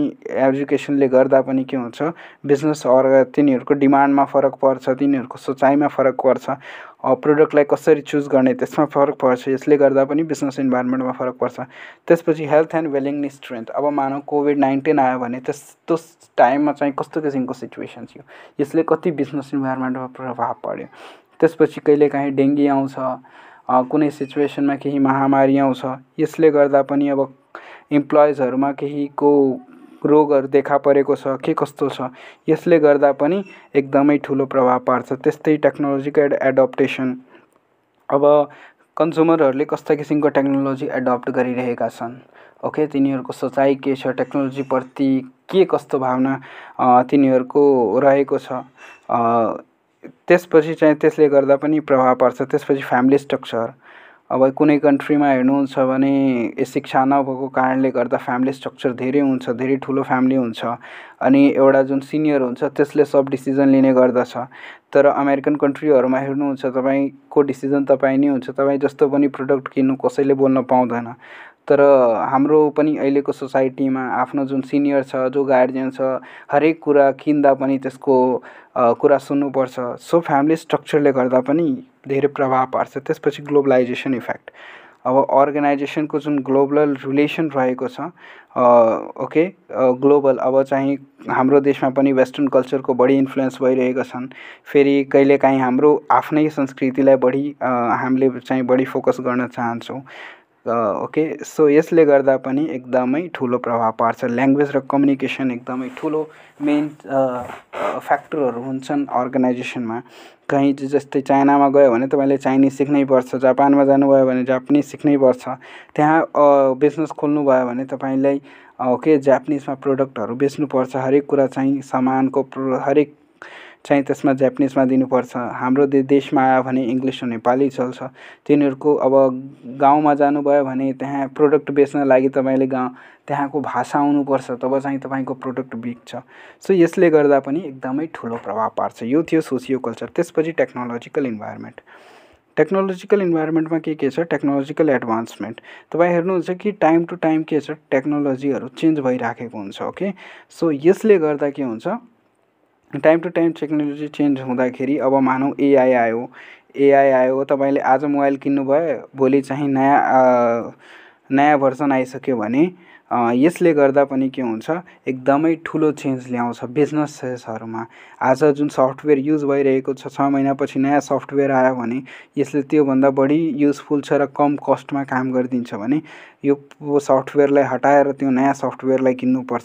एजुकेसनले गर्दा पनि के हुन्छ बिजनेस अर्ग तिनीहरूको डिमान्डमा फरक पर्छ तिनीहरूको सोचाइमा फरक पर्छ प्रडक्टलाई कसरी चुज गर्ने त्यसमा फरक पर्छ यसले गर्दा पनि बिजनेस इन्भाइरोमेन्टमा फरक पर्छ त्यसपछि हेल्थ एन्ड वेलिङ स्ट्रेन्थ अब मानव कोभिड नाइन्टिन आयो भने त्यस्तो टाइममा चाहिँ कस्तो किसिमको सिचुएसन थियो यसले कति बिजनेस इन्भाइरोमेन्टमा प्रभाव पर्यो त्यसपछि कहिलेकाहीँ डेङ्गी आउँछ कुनै सिचुएसनमा केही महामारी आउँछ यसले गर्दा पनि अब इम्प्लोइजहरूमा केहीको रोगहरू देखा परेको छ के कस्तो छ यसले गर्दा पनि एकदमै ठुलो प्रभाव पार्छ त्यस्तै टेक्नोलोजीको एड एडप्टेसन अब कन्ज्युमरहरूले कस्ता किसिमको टेक्नोलोजी एडप्ट गरिरहेका छन् ओके तिनीहरूको सोचाइ के छ टेक्नोलोजीप्रति के कस्तो भावना तिनीहरूको रहेको छ त्यसपछि चाहिँ त्यसले गर्दा पनि प्रभाव पार्छ त्यसपछि फ्यामिली स्ट्रक्चर अब कुनै कन्ट्रीमा हेर्नुहुन्छ भने शिक्षा नभएको कारणले गर्दा फ्यामिली स्ट्रक्चर धेरै हुन्छ धेरै ठुलो फ्यामिली हुन्छ अनि एउटा जुन सिनियर हुन्छ त्यसले सब डिसिजन लिने गर्दछ तर अमेरिकन कन्ट्रीहरूमा हेर्नुहुन्छ तपाईँको डिसिजन तपाईँ नै हुन्छ तपाईँ जस्तो पनि प्रडक्ट किन्नु कसैले बोल्न पाउँदैन तर हाम्रो पनि अहिलेको सोसाइटीमा आफ्नो जुन सिनियर छ जो गार्जियन छ हरेक कुरा किन्दा पनि त्यसको कुरा सुन्नुपर्छ सो फ्यामिली स्ट्रक्चरले गर्दा पनि धेरै प्रभाव पार्छ त्यसपछि ग्लोबलाइजेसन इफेक्ट अब अर्गनाइजेसनको जुन ग्लोबल रिलेसन रहेको छ ओके ग्लोबल अब चाहिँ हाम्रो देशमा पनि वेस्टर्न कल्चरको बढी इन्फ्लुएन्स भइरहेको छन् फेरि कहिलेकाहीँ हाम्रो आफ्नै संस्कृतिलाई बढी हामीले चाहिँ बढी फोकस गर्न चाहन्छौँ ओके सो यसले गर्दा पनि एकदमै ठुलो प्रभाव पार्छ ल्याङ्ग्वेज र कम्युनिकेसन एकदमै ठुलो मेन फ्याक्टरहरू हुन्छन् अर्गनाइजेसनमा कहीँ जस्तै चाइनामा गयो भने तपाईँले चाइनिज सिक्नै पर्छ जापानमा जानुभयो भने जापानिज पर्छ त्यहाँ बिजनेस खोल्नुभयो भने तपाईँलाई ओके जापानिजमा प्रोडक्टहरू बेच्नुपर्छ हरेक कुरा चाहिँ सामानको हरेक चाहिँ त्यसमा जापानिजमा दिनुपर्छ हाम्रो देशमा आयो भने इङ्ग्लिस र नेपाली चल्छ तिनीहरूको अब गाउँमा जानुभयो भने त्यहाँ प्रोडक्ट बेच्न लागि तपाईँले गाउँ त्यहाँको भाषा आउनुपर्छ तब चाहिँ तपाईँको प्रोडक्ट बिक्छ सो यसले गर्दा पनि एकदमै ठुलो प्रभाव पार्छ यो थियो सोसियो कल्चर त्यसपछि टेक्नोलोजिकल इन्भाइरोमेन्ट टेक्नोलोजिकल इन्भाइरोमेन्टमा के के छ टेक्नोलोजिकल एडभान्समेन्ट तपाईँ हेर्नुहुन्छ कि टाइम टु टाइम के छ टेक्नोलोजीहरू चेन्ज भइराखेको हुन्छ ओके सो यसले गर्दा के हुन्छ time to time technology change हुँदाखेरि अब मानौँ एआई आयो एआई आयो तपाईँले आज मोबाइल किन्नुभयो भोलि चाहिँ नयाँ नयाँ भर्सन आइसक्यो भने यसले गर्दा पनि के हुन्छ एकदमै ठुलो चेन्ज ल्याउँछ बिजनेसेसहरूमा आज जुन सफ्टवेयर युज भइरहेको छ छ महिनापछि नयाँ सफ्टवेयर आयो भने यसले त्योभन्दा बढी युजफुल छ र कम कस्टमा काम गरिदिन्छ भने यो सफ्टवेयरलाई हटाएर त्यो नयाँ सफ्टवेयरलाई किन्नुपर्छ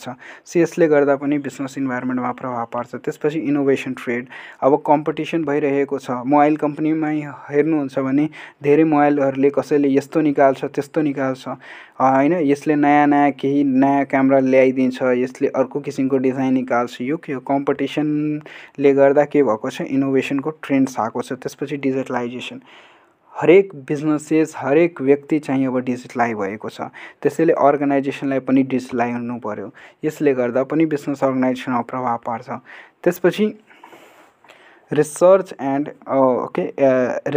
सो यसले गर्दा पनि बिजनेस इन्भाइरोमेन्टमा प्रभाव पार्छ त्यसपछि इनोभेसन ट्रेड अब कम्पिटिसन भइरहेको छ मोबाइल कम्पनीमै हेर्नुहुन्छ भने धेरै मोबाइलहरूले कसैले यस्तो निकाल्छ त्यस्तो निकाल्छ होइन यसले नयाँ नयाँ केही नयाँ क्यामेरा ल्याइदिन्छ यसले अर्को किसिमको डिजाइन निकाल्छ यो के हो कम्पिटिसनले गर्दा के भएको छ इनोभेसनको ट्रेन्ड्स आएको छ त्यसपछि डिजिटलाइजेसन हरेक बिजनेसेस हरेक व्यक्ति चाहिँ अब डिजिटलाइ भएको छ त्यसैले अर्गनाइजेसनलाई पनि डिजिटलाइ हुनु पऱ्यो यसले गर्दा पनि बिजनेस अर्गनाइजेसनमा प्रभाव पार्छ त्यसपछि research and okay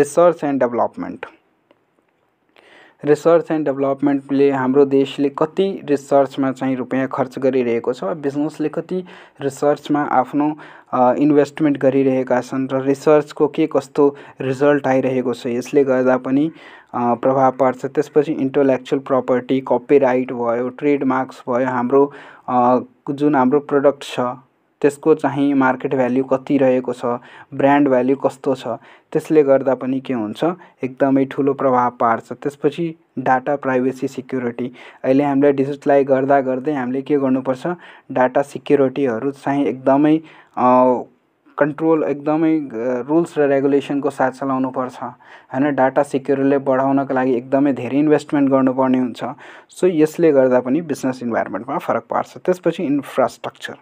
research and development research and डेभलपमेन्टले हाम्रो देशले कति रिसर्चमा चाहिँ रुपियाँ खर्च गरिरहेको छ बिजनेसले कति रिसर्चमा आफ्नो इन्भेस्टमेन्ट गरिरहेका छन् र रिसर्चको के कस्तो रिजल्ट आइरहेको छ यसले गर्दा पनि प्रभाव पर्छ त्यसपछि इन्टलेक्चुअल प्रपर्टी कपिराइट भयो ट्रेडमार्क्स भयो हाम्रो जुन हाम्रो प्रडक्ट छ त्यसको चाहिँ मार्केट भ्याल्यु कति रहेको छ ब्रान्ड भ्याल्यु कस्तो छ त्यसले गर्दा पनि के हुन्छ एकदमै ठुलो प्रभाव पार्छ त्यसपछि डाटा प्राइभेसी सिक्युरिटी अहिले हामीले डिजिटलाइज गर्दा गर्दै हामीले के गर्नुपर्छ डाटा सिक्युरिटीहरू चाहिँ एकदमै कन्ट्रोल एकदमै रुल्स र रेगुलेसनको साथ चलाउनुपर्छ होइन डाटा सिक्युरले बढाउनको लागि एकदमै धेरै इन्भेस्टमेन्ट गर्नुपर्ने हुन्छ सो यसले गर्दा पनि बिजनेस इन्भाइरोमेन्टमा फरक पार्छ त्यसपछि इन्फ्रास्ट्रक्चर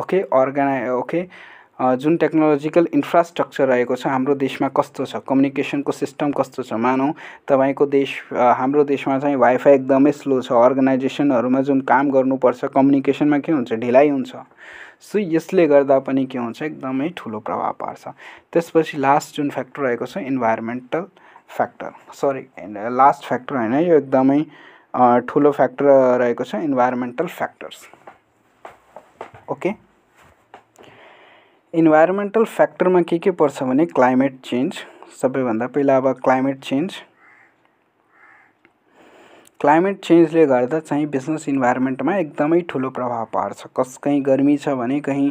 ओके अर्गना ओके जुन टेक्नोलोजिकल इन्फ्रास्ट्रक्चर रहेको छ हाम्रो देशमा कस्तो छ कम्युनिकेसनको सिस्टम कस्तो छ मानौँ तपाईँको देश हाम्रो देशमा चाहिँ वाइफाई एकदमै स्लो छ अर्गनाइजेसनहरूमा जुन काम गर्नुपर्छ कम्युनिकेसनमा के हुन्छ ढिलाइ हुन्छ सो यसले गर्दा पनि के हुन्छ एकदमै ठुलो प्रभाव पार्छ त्यसपछि लास्ट जुन फ्याक्टर रहेको छ environmental factor sorry last factor होइन यो एकदमै ठुलो फ्याक्टर रहेको छ environmental factors okay environmental factor के के पर्चा क्लाइमेट क्लाइमेट सब सबैभन्दा पे अब क्लाइमेट चेंज क्लाइमेट चेंज ले बिजनेस इन्वाइरोमेंट में एकदम ठूल प्रभाव पर्च कस कहीं गर्मी कहीं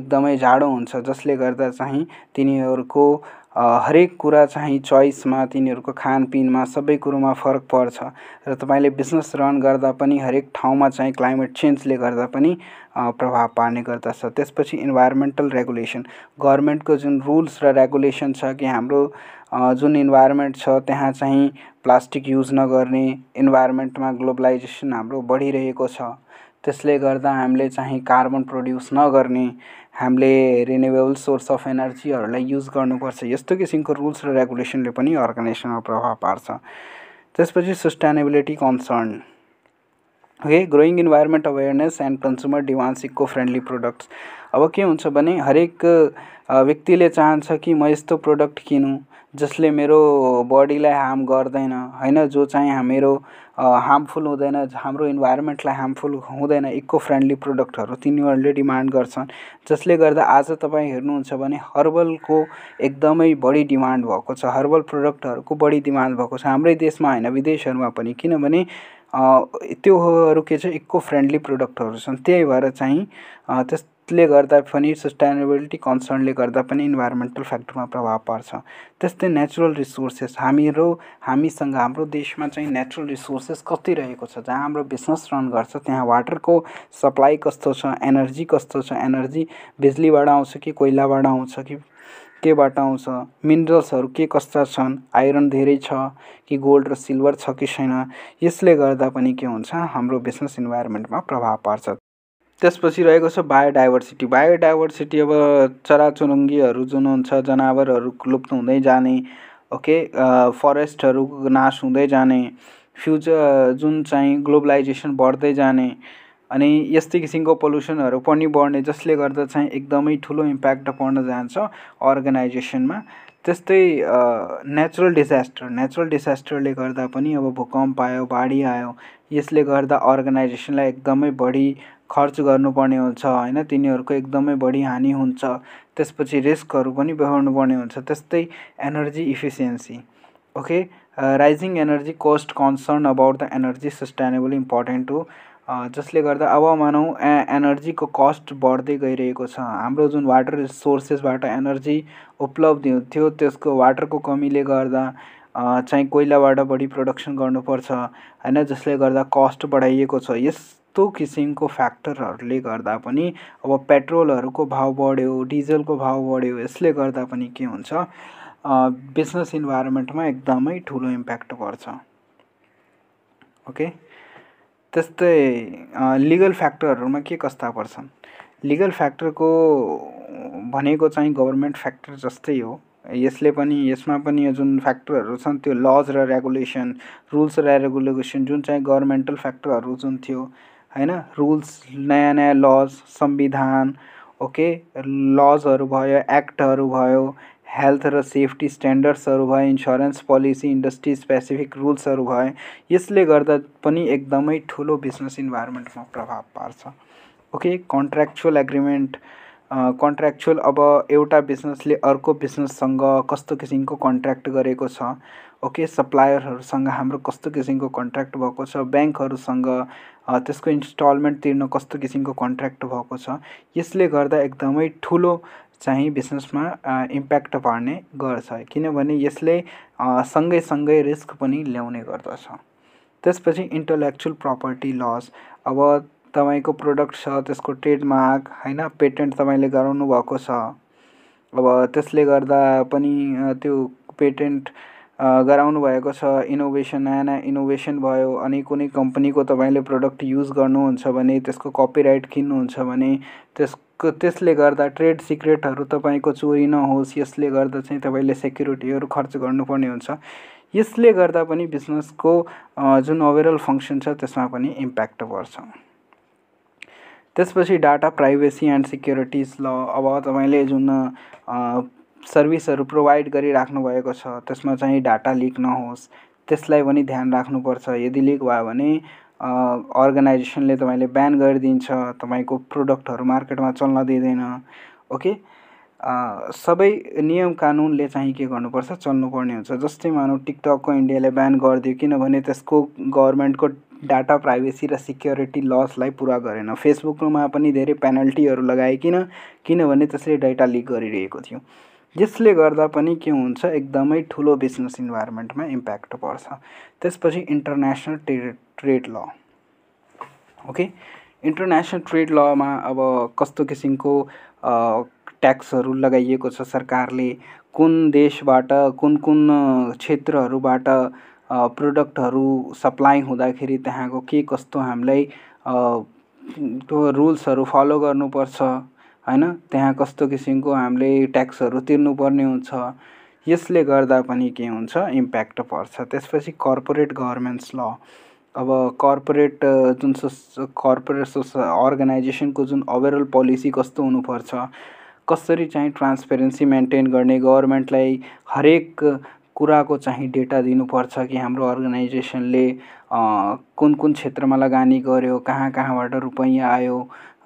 एकदम जाडो हो जिस तिनी को हरेक कुरा चाहिँ चोइसमा तिनीहरूको खानपिनमा सबै कुरोमा फरक पर्छ र तपाईँले बिजनेस रन गर्दा पनि हरेक ठाउँमा चाहिँ क्लाइमेट चेन्जले गर्दा पनि प्रभाव पार्ने गर्दछ त्यसपछि इन्भाइरोमेन्टल रेगुलेसन गभर्मेन्टको जुन रुल्स र रेगुलेसन छ कि हाम्रो जुन इन्भाइरोमेन्ट छ त्यहाँ चाहिँ प्लास्टिक युज नगर्ने इन्भाइरोमेन्टमा ग्लोबलाइजेसन हाम्रो बढिरहेको छ त्यसले गर्दा हामीले चाहिँ कार्बन प्रड्युस नगर्ने हामीले रिन्युएबल सोर्स अफ एनर्जीहरूलाई युज गर्नुपर्छ यस्तो किसिमको रुल्स र रेगुलेसनले पनि अर्गनाइजेसनमा प्रभाव पार्छ त्यसपछि sustainability concern okay growing environment awareness and consumer demands eco friendly products अब के हुन्छ भने हरेक व्यक्तिले चाहन्छ कि म यस्तो प्रोडक्ट किनौँ जसले मेरो बडीलाई हार्म गर्दैन होइन जो चाहिँ मेरो हार्मफुल हुँदैन हाम्रो इन्भाइरोमेन्टलाई हार्मफुल हुँदैन इको फ्रेन्डली प्रोडक्टहरू तिनीहरूले डिमान्ड गर्छन् जसले गर्दा आज तपाईँ हेर्नुहुन्छ भने हर्बलको एकदमै बढी डिमान्ड भएको छ हर्बल प्रोडक्टहरूको बढी डिमान्ड भएको छ हाम्रै देशमा होइन विदेशहरूमा पनि किनभने त्योहरू के छ इको फ्रेन्डली प्रोडक्टहरू छन् त्यही भएर चाहिँ त्यस ले गर्दा पनि सस्टेनेबिलिटी कन्सर्नले गर्दा पनि इन्भाइरोमेन्टल फ्याक्टरमा प्रभाव पर्छ त्यस्तै नेचुरल रिसोर्सेस हामीहरू हामीसँग हाम्रो देशमा चाहिँ नेचुरल रिसोर्सेस कति रहेको छ जहाँ हाम्रो बिजनेस रन गर्छ त्यहाँ वाटरको सप्लाई कस्तो छ एनर्जी कस्तो छ एनर्जी बिजुलीबाट आउँछ कि कोइलाबाट आउँछ कि केबाट आउँछ मिनरल्सहरू के कस्ता छन् आइरन धेरै छ कि गोल्ड र सिल्भर छ कि छैन यसले गर्दा पनि के हुन्छ हाम्रो बिजनेस इन्भाइरोमेन्टमा प्रभाव पार्छ त्यसपछि रहेको छ बायोडाइभर्सिटी बायोडाइभर्सिटी अब चराचुरुङ्गीहरू जुन हुन्छ जनावरहरू लुप्त हुँदै जाने ओके फरेस्टहरू नाश हुँदै जाने फ्युचर जुन चाहिँ ग्लोबलाइजेसन बढ्दै जाने अनि यस्तै किसिमको पल्युसनहरू पनि बढ्ने जसले गर्दा चाहिँ एकदमै ठुलो इम्प्याक्ट पर्न जान्छ अर्गनाइजेसनमा त्यस्तै नेचुरल डिजास्टर नेचुरल डिजास्टरले गर्दा पनि अब भूकम्प आयो बाढी आयो यसले गर्दा अर्गनाइजेसनलाई एकदमै बढी खर्च गर्नुपर्ने हुन्छ होइन तिनीहरूको एकदमै बढी हानि हुन्छ त्यसपछि रिस्कहरू पनि बेहोर्नु हुन्छ त्यस्तै energy efficiency okay rising energy cost concern about the energy sustainable important हो जसले गर्दा अब मानौँ ए एनर्जीको कस्ट बढ्दै गइरहेको छ हाम्रो जुन वाटर सोर्सेसबाट एनर्जी उपलब्धि हुन्थ्यो त्यसको वाटरको कमीले गर्दा चाहिँ कोइलाबाट बढी प्रडक्सन गर्नुपर्छ होइन जसले गर्दा कस्ट बढाइएको छ यस यस्तो किसिमको फ्याक्टरहरूले गर्दा पनि अब पेट्रोलहरूको भाउ बढ्यो डिजलको भाउ बढ्यो यसले गर्दा पनि के हुन्छ बिजनेस इन्भाइरोमेन्टमा एकदमै ठुलो इम्प्याक्ट पर्छ ओके त्यस्तै लिगल फ्याक्टरहरूमा के कस्ता पर्छन् लिगल फ्याक्टरको भनेको चाहिँ गभर्मेन्ट फ्याक्टर जस्तै हो यसले पनि यसमा पनि यो जुन फ्याक्टरहरू छन् त्यो लज र रेगुलेसन रुल्स र रेगुलेसन जुन चाहिँ गभर्मेन्टल फ्याक्टरहरू जुन थियो होइन रुल्स नयाँ नयाँ लज संविधान ओके लजहरू भयो एक्टहरू भयो हेल्थ र सेफ्टी स्ट्यान्डर्ड्सहरू भयो इन्स्योरेन्स पोलिसी इन्डस्ट्री स्पेसिफिक रुल्सहरू भयो यसले गर्दा पनि एकदमै ठुलो बिजनेस इन्भाइरोमेन्टमा प्रभाव पार्छ ओके कन्ट्र्याक्चुअल एग्रिमेन्ट कन्ट्र्याक्चुअल अब एउटा बिजनेसले अर्को बिजनेससँग कस्तो किसिमको कन्ट्र्याक्ट गरेको छ ओके सप्लायरहरूसँग हाम्रो कस्तो किसिमको कन्ट्र्याक्ट भएको छ ब्याङ्कहरूसँग त्यसको इन्स्टलमेन्ट तिर्न कस्तो किसिमको कन्ट्र्याक्ट भएको छ यसले गर्दा एकदमै ठुलो चाहिँ बिजनेसमा इम्प्याक्ट पार्ने गर्छ किनभने यसले सँगै सँगै रिस्क पनि ल्याउने गर्दछ त्यसपछि इन्टलेक्चुअल प्रपर्टी लस अब तपाईँको प्रोडक्ट छ त्यसको ट्रेडमार्क होइन पेटेन्ट तपाईँले गराउनु भएको छ अब त्यसले गर्दा पनि त्यो पेटेन्ट गराउनु भएको छ इनोभेसन नयाँ नयाँ इनोभेसन भयो अनि कुनै कम्पनीको तपाईँले प्रडक्ट युज गर्नुहुन्छ भने त्यसको कपिराइट किन्नुहुन्छ भने त्यसको त्यसले गर्दा ट्रेड सिक्रेटहरू तपाईँको चोरी नहोस् यसले गर्दा चाहिँ तपाईँले सेक्युरिटीहरू खर्च गर्नुपर्ने हुन्छ यसले गर्दा पनि बिजनेसको जुन ओभरअल फङ्सन छ त्यसमा पनि इम्प्याक्ट पर्छ त्यसपछि डाटा प्राइभेसी एन्ड सिक्युरिटिज ल अब तपाईँले जुन सर्भिसहरू प्रोभाइड गरिराख्नु भएको छ त्यसमा चाहिँ डाटा लिक नहोस् त्यसलाई पनि ध्यान राख्नुपर्छ यदि लिक भयो भने अर्गनाइजेसनले तपाईँले ब्यान गरिदिन्छ तपाईँको प्रोडक्टहरू मार्केटमा चल्न दिँदैन ओके सबै नियम कानुनले चाहिँ के गर्नुपर्छ चल्नुपर्ने हुन्छ जस्तै मानौँ टिकटकको इन्डियाले ब्यान गरिदियो किनभने त्यसको गभर्मेन्टको डाटा प्राइभेसी र सिक्योरिटी लसलाई पुरा गरेन फेसबुकमा पनि धेरै पेनल्टीहरू लगाएकन किनभने त्यसले डाटा लिक गरिरहेको थियो यसले गर्दा पनि के हुन्छ एकदमै ठुलो बिजनेस इन्भाइरोमेन्टमा इम्प्याक्ट पर्छ त्यसपछि international trade trade law okay international trade लमा अब कस्तो किसिमको ट्याक्सहरू लगाइएको छ सरकारले कुन देशबाट कुन कुन क्षेत्रहरूबाट प्रोडक्टहरू सप्लाई हुँदाखेरि त्यहाँको के कस्तो हामीलाई त्यो रुल्सहरू फलो गर्नुपर्छ होइन त्यहाँ कस्तो किसिमको हामीले ट्याक्सहरू तिर्नुपर्ने हुन्छ यसले गर्दा पनि के हुन्छ इम्प्याक्ट पर्छ त्यसपछि कर्पोरेट गभर्मेन्ट्स ल अब कर्पोरेट जुन सोस कर्पोरेट सोस अर्गनाइजेसनको जुन ओभरअल पोलिसी कस्तो हुनुपर्छ कसरी चाहिँ ट्रान्सपेरेन्सी मेन्टेन गर्ने गभर्मेन्टलाई हरेक कुराको चाहिँ डेटा दिनुपर्छ कि हाम्रो अर्गनाइजेसनले कुन कुन क्षेत्रमा लगानी गर्यो कहाँ कहाँबाट रुपैयाँ आयो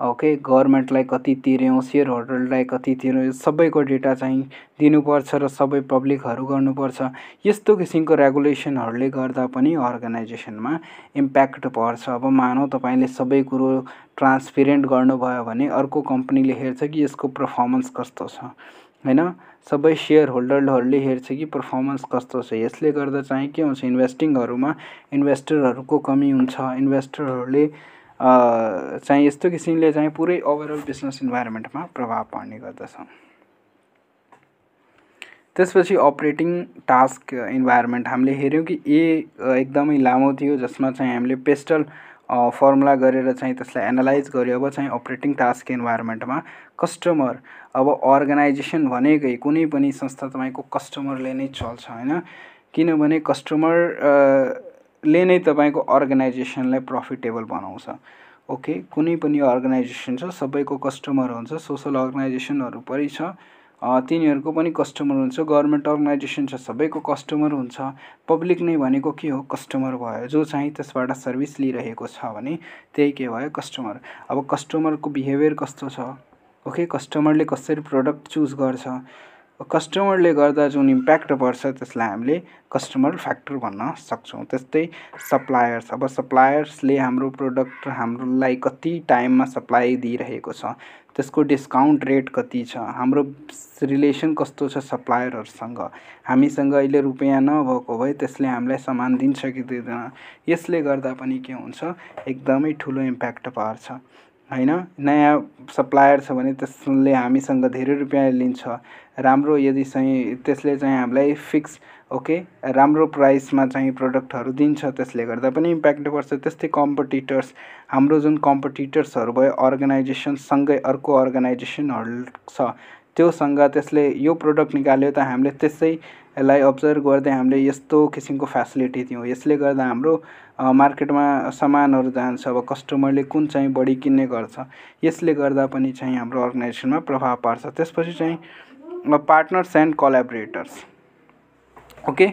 ओके गभर्मेन्टलाई कति तिर्यौँ सेयर होल्डरलाई कति तिर्यौँ सबैको डेटा चाहिँ दिनुपर्छ र सबै पब्लिकहरू गर्नुपर्छ यस्तो किसिमको रेगुलेसनहरूले गर्दा पनि अर्गनाइजेसनमा इम्प्याक्ट पर्छ अब मानौ तपाईँले सबै कुरो ट्रान्सपेरेन्ट गर्नुभयो भने अर्को कम्पनीले हेर्छ कि यसको पर्फर्मेन्स कस्तो छ होइन सबै सेयर होल्डरहरूले हेर्छ कि पर्फर्मेन्स कस्तो छ यसले गर्दा चाहिँ के हुन्छ इन्भेस्टिङहरूमा इन्भेस्टरहरूको कमी हुन्छ इन्भेस्टरहरूले चाहिँ यस्तो किसिमले चाहिँ पुरै ओभरअल बिजनेस इन्भाइरोमेन्टमा प्रभाव पार्ने गर्दछ त्यसपछि अपरेटिङ टास्क इन्भाइरोमेन्ट हामीले हेऱ्यौँ कि ए एकदमै लामो थियो जसमा चाहिँ हामीले पेस्टल फर्मुला गरेर चाहिँ त्यसलाई एनालाइज गऱ्यो अब चाहिँ अपरेटिङ टास्क इन्भाइरोमेन्टमा कस्टमर अब अर्गनाइजेसन भनेकै कुनै पनि संस्था तपाईँको कस्टमरले नै चल्छ होइन किनभने कस्टमर ले नै तपाईँको अर्गनाइजेसनलाई प्रफिटेबल बनाउँछ ओके कुनै पनि अर्गनाइजेसन छ सबैको कस्टमर हुन्छ सोसल अर्गनाइजेसनहरू पनि छ तिनीहरूको पनि कस्टमर हुन्छ गभर्मेन्ट अर्गनाइजेसन छ सबैको कस्टमर हुन्छ पब्लिक नै भनेको के हो कस्टमर भयो जो चाहिँ त्यसबाट सर्भिस लिइरहेको छ भने त्यही के भयो कस्टमर अब कस्टमरको बिहेभियर कस्तो छ ओके कस्टमरले कसरी प्रडक्ट चुज गर्छ कस्टमरले गर्दा जुन इम्प्याक्ट पर्छ त्यसलाई हामीले कस्टमर फ्याक्टर भन्न सक्छौँ त्यस्तै सप्लायर्स अब सप्लायर्सले हाम्रो प्रोडक्ट हाम्रोलाई कति टाइममा सप्लाई दिइरहेको छ त्यसको डिस्काउन्ट रेट कति छ हाम्रो रिलेसन कस्तो छ सप्लायरहरूसँग हामीसँग अहिले रुपियाँ नभएको भए त्यसले हामीलाई सामान दिन्छ कि दिँदैन यसले गर्दा पनि के हुन्छ एकदमै ठुलो इम्प्याक्ट पार्छ होइन नयाँ सप्लायर छ भने त्यसले हामीसँग धेरै रुपियाँ लिन्छ राम्रो यदि चाहिँ त्यसले चाहिँ हामीलाई फिक्स ओके राम्रो प्राइसमा चाहिँ प्रडक्टहरू दिन्छ त्यसले गर्दा पनि इम्प्याक्ट पर्छ त्यस्तै कम्पिटिटर्स हाम्रो जुन कम्पिटिटर्सहरू भयो अर्गनाइजेसनसँगै अर्को अर्गनाइजेसनहरू छ त्योसँग त्यसले यो प्रडक्ट निकाल्यो त हामीले त्यसैलाई अब्जर्भ गर्दै हामीले यस्तो किसिमको फेसिलिटी दियौँ यसले गर्दा हाम्रो मार्केटमा सामानहरू जान्छ अब कस्टमरले कुन चाहिँ बढी किन्ने गर्छ यसले गर्दा पनि चाहिँ हाम्रो अर्गनाइजेसनमा प्रभाव पार्छ त्यसपछि चाहिँ partners and collaborators okay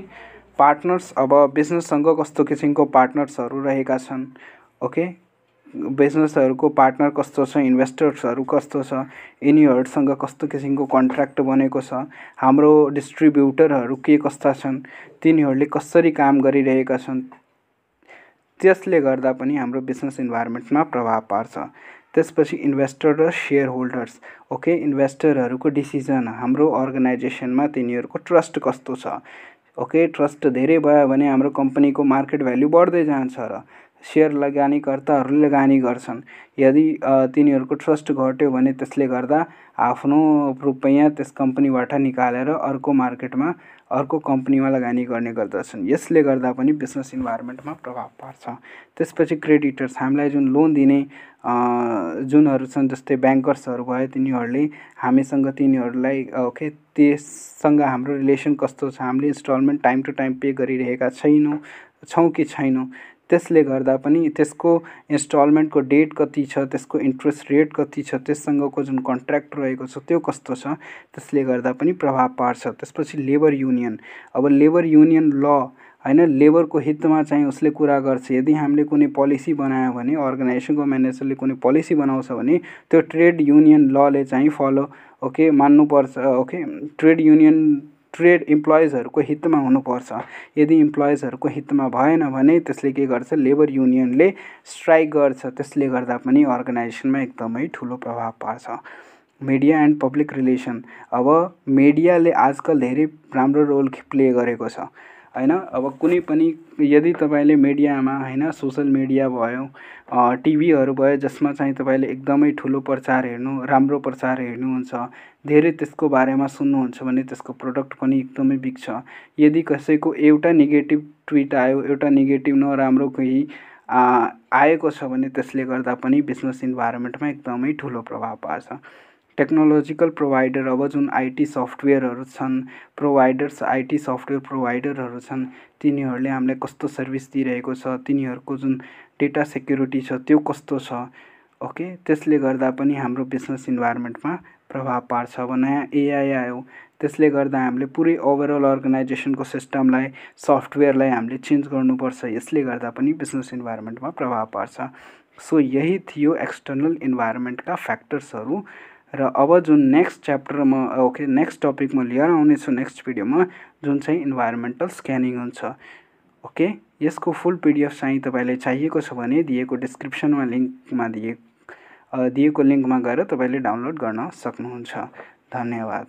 partners अब बिजनेससँग कस्तो किसिमको पार्टनर्सहरू रहेका छन् ओके बिजनेसहरूको पार्टनर कस्तो छ इन्भेस्टर्सहरू कस्तो छ यिनीहरूसँग कस्तो किसिमको कन्ट्र्याक्ट बनेको छ हाम्रो डिस्ट्रिब्युटरहरू के कस्ता छन् तिनीहरूले कसरी काम गरिरहेका छन् त्यसले गर्दा पनि हाम्रो बिजनेस इन्भाइरोमेन्टमा प्रभाव पार्छ त्यसपछि इन्भेस्टर र सेयर होल्डर्स ओके इन्भेस्टरहरूको डिसिजन हाम्रो अर्गनाइजेसनमा तिनीहरूको ट्रस्ट कस्तो छ ओके ट्रस्ट धेरै भयो भने हाम्रो कम्पनीको मार्केट भ्याल्यु बढ्दै जान्छ र सेयर लगानीकर्ताहरू लगानी गर्छन् यदि तिनीहरूको ट्रस्ट घट्यो भने त्यसले गर्दा आफ्नो रुपैयाँ त्यस कम्पनीबाट निकालेर अर्को मार्केटमा अर्को कम्पनीमा लगानी गर्ने गर्दछन् यसले गर्दा पनि बिजनेस इन्भाइरोमेन्टमा प्रभाव पार्छ त्यसपछि क्रेडिटर्स हामीलाई जुन लोन दिने जुनहरू छन् जस्तै ब्याङ्कर्सहरू भयो तिनीहरूले हामीसँग तिनीहरूलाई ओके त्यससँग हाम्रो रिलेसन कस्तो छ हामीले instalment time to time pay गरिरहेका छैनौँ छौँ कि छैनौँ त्यसले गर्दा पनि त्यसको इन्स्टलमेन्टको डेट कति छ त्यसको इन्ट्रेस्ट रेट कति छ त्यससँगको जुन कन्ट्र्याक्ट रहेको छ त्यो कस्तो छ त्यसले गर्दा पनि प्रभाव पार्छ त्यसपछि लेबर युनियन अब लेबर युनियन ल होइन लेबरको हितमा चाहिँ उसले कुरा गर्छ यदि हामीले कुनै पोलिसी बनायो भने अर्गनाइजेसनको म्यानेजरले कुनै पोलिसी बनाउँछ भने त्यो ट्रेड युनियन लले चाहिँ फलो ओके मान्नुपर्छ ओके ट्रेड युनियन ट्रेड इम्प्लोइजहरूको हितमा हुनुपर्छ यदि इम्प्लोइजहरूको हितमा भएन भने त्यसले के गर्छ लेबर युनियनले स्ट्राइक गर्छ त्यसले गर्दा पनि अर्गनाइजेसनमा एकदमै ठुलो प्रभाव पार्छ मिडिया एन्ड पब्लिक रिलेसन अब मिडियाले आजकल धेरै राम्रो रोल प्ले गरेको छ होइन अब कुनै पनि यदि तपाईँले मिडियामा होइन सोसियल मिडिया भयो टिभीहरू भयो जसमा चाहिँ तपाईँले एकदमै ठुलो प्रचार हेर्नु राम्रो प्रचार हेर्नुहुन्छ धेरै त्यसको बारेमा सुन्नुहुन्छ भने त्यसको प्रडक्ट पनि एकदमै बिग्छ यदि कसैको एउटा नेगेटिभ ट्विट आयो एउटा नेगेटिभ नराम्रो केही आएको छ भने त्यसले गर्दा पनि बिजनेस इन्भाइरोमेन्टमा एकदमै ठुलो प्रभाव पार्छ टेक्नोलोजिकल प्रोभाइडर अब जुन आइटी सफ्टवेयरहरू छन् प्रोभाइडर्स आइटी सफ्टवेयर प्रोभाइडरहरू छन् तिनीहरूले हामीलाई कस्तो सर्भिस दिइरहेको छ तिनीहरूको जुन डेटा सेक्युरिटी छ त्यो कस्तो छ ओके त्यसले गर्दा पनि हाम्रो बिजनेस इन्भाइरोमेन्टमा प्रभाव पार्छ अब नयाँ एआई आयो त्यसले गर्दा हामीले पुरै ओभरअल अर्गनाइजेसनको सिस्टमलाई सफ्टवेयरलाई हामीले चेन्ज गर्नुपर्छ यसले गर्दा पनि बिजनेस इन्भाइरोमेन्टमा प्रभाव पार्छ सो यही थियो एक्सटर्नल इन्भाइरोमेन्टका फ्याक्टर्सहरू र अब जुन नेक्स्ट च्याप्टर म ओके नेक्स्ट टपिक म लिएर आउनेछु नेक्स्ट भिडियोमा जुन चाहिँ इन्भाइरोमेन्टल स्क्यानिङ हुन्छ ओके यसको फुल पिडिएफ चाहिँ तपाईँलाई चाहिएको छ भने दिएको डिस्क्रिप्सनमा लिङ्कमा दिए दिएको लिङ्कमा गएर तपाईँले डाउनलोड गर्न सक्नुहुन्छ धन्यवाद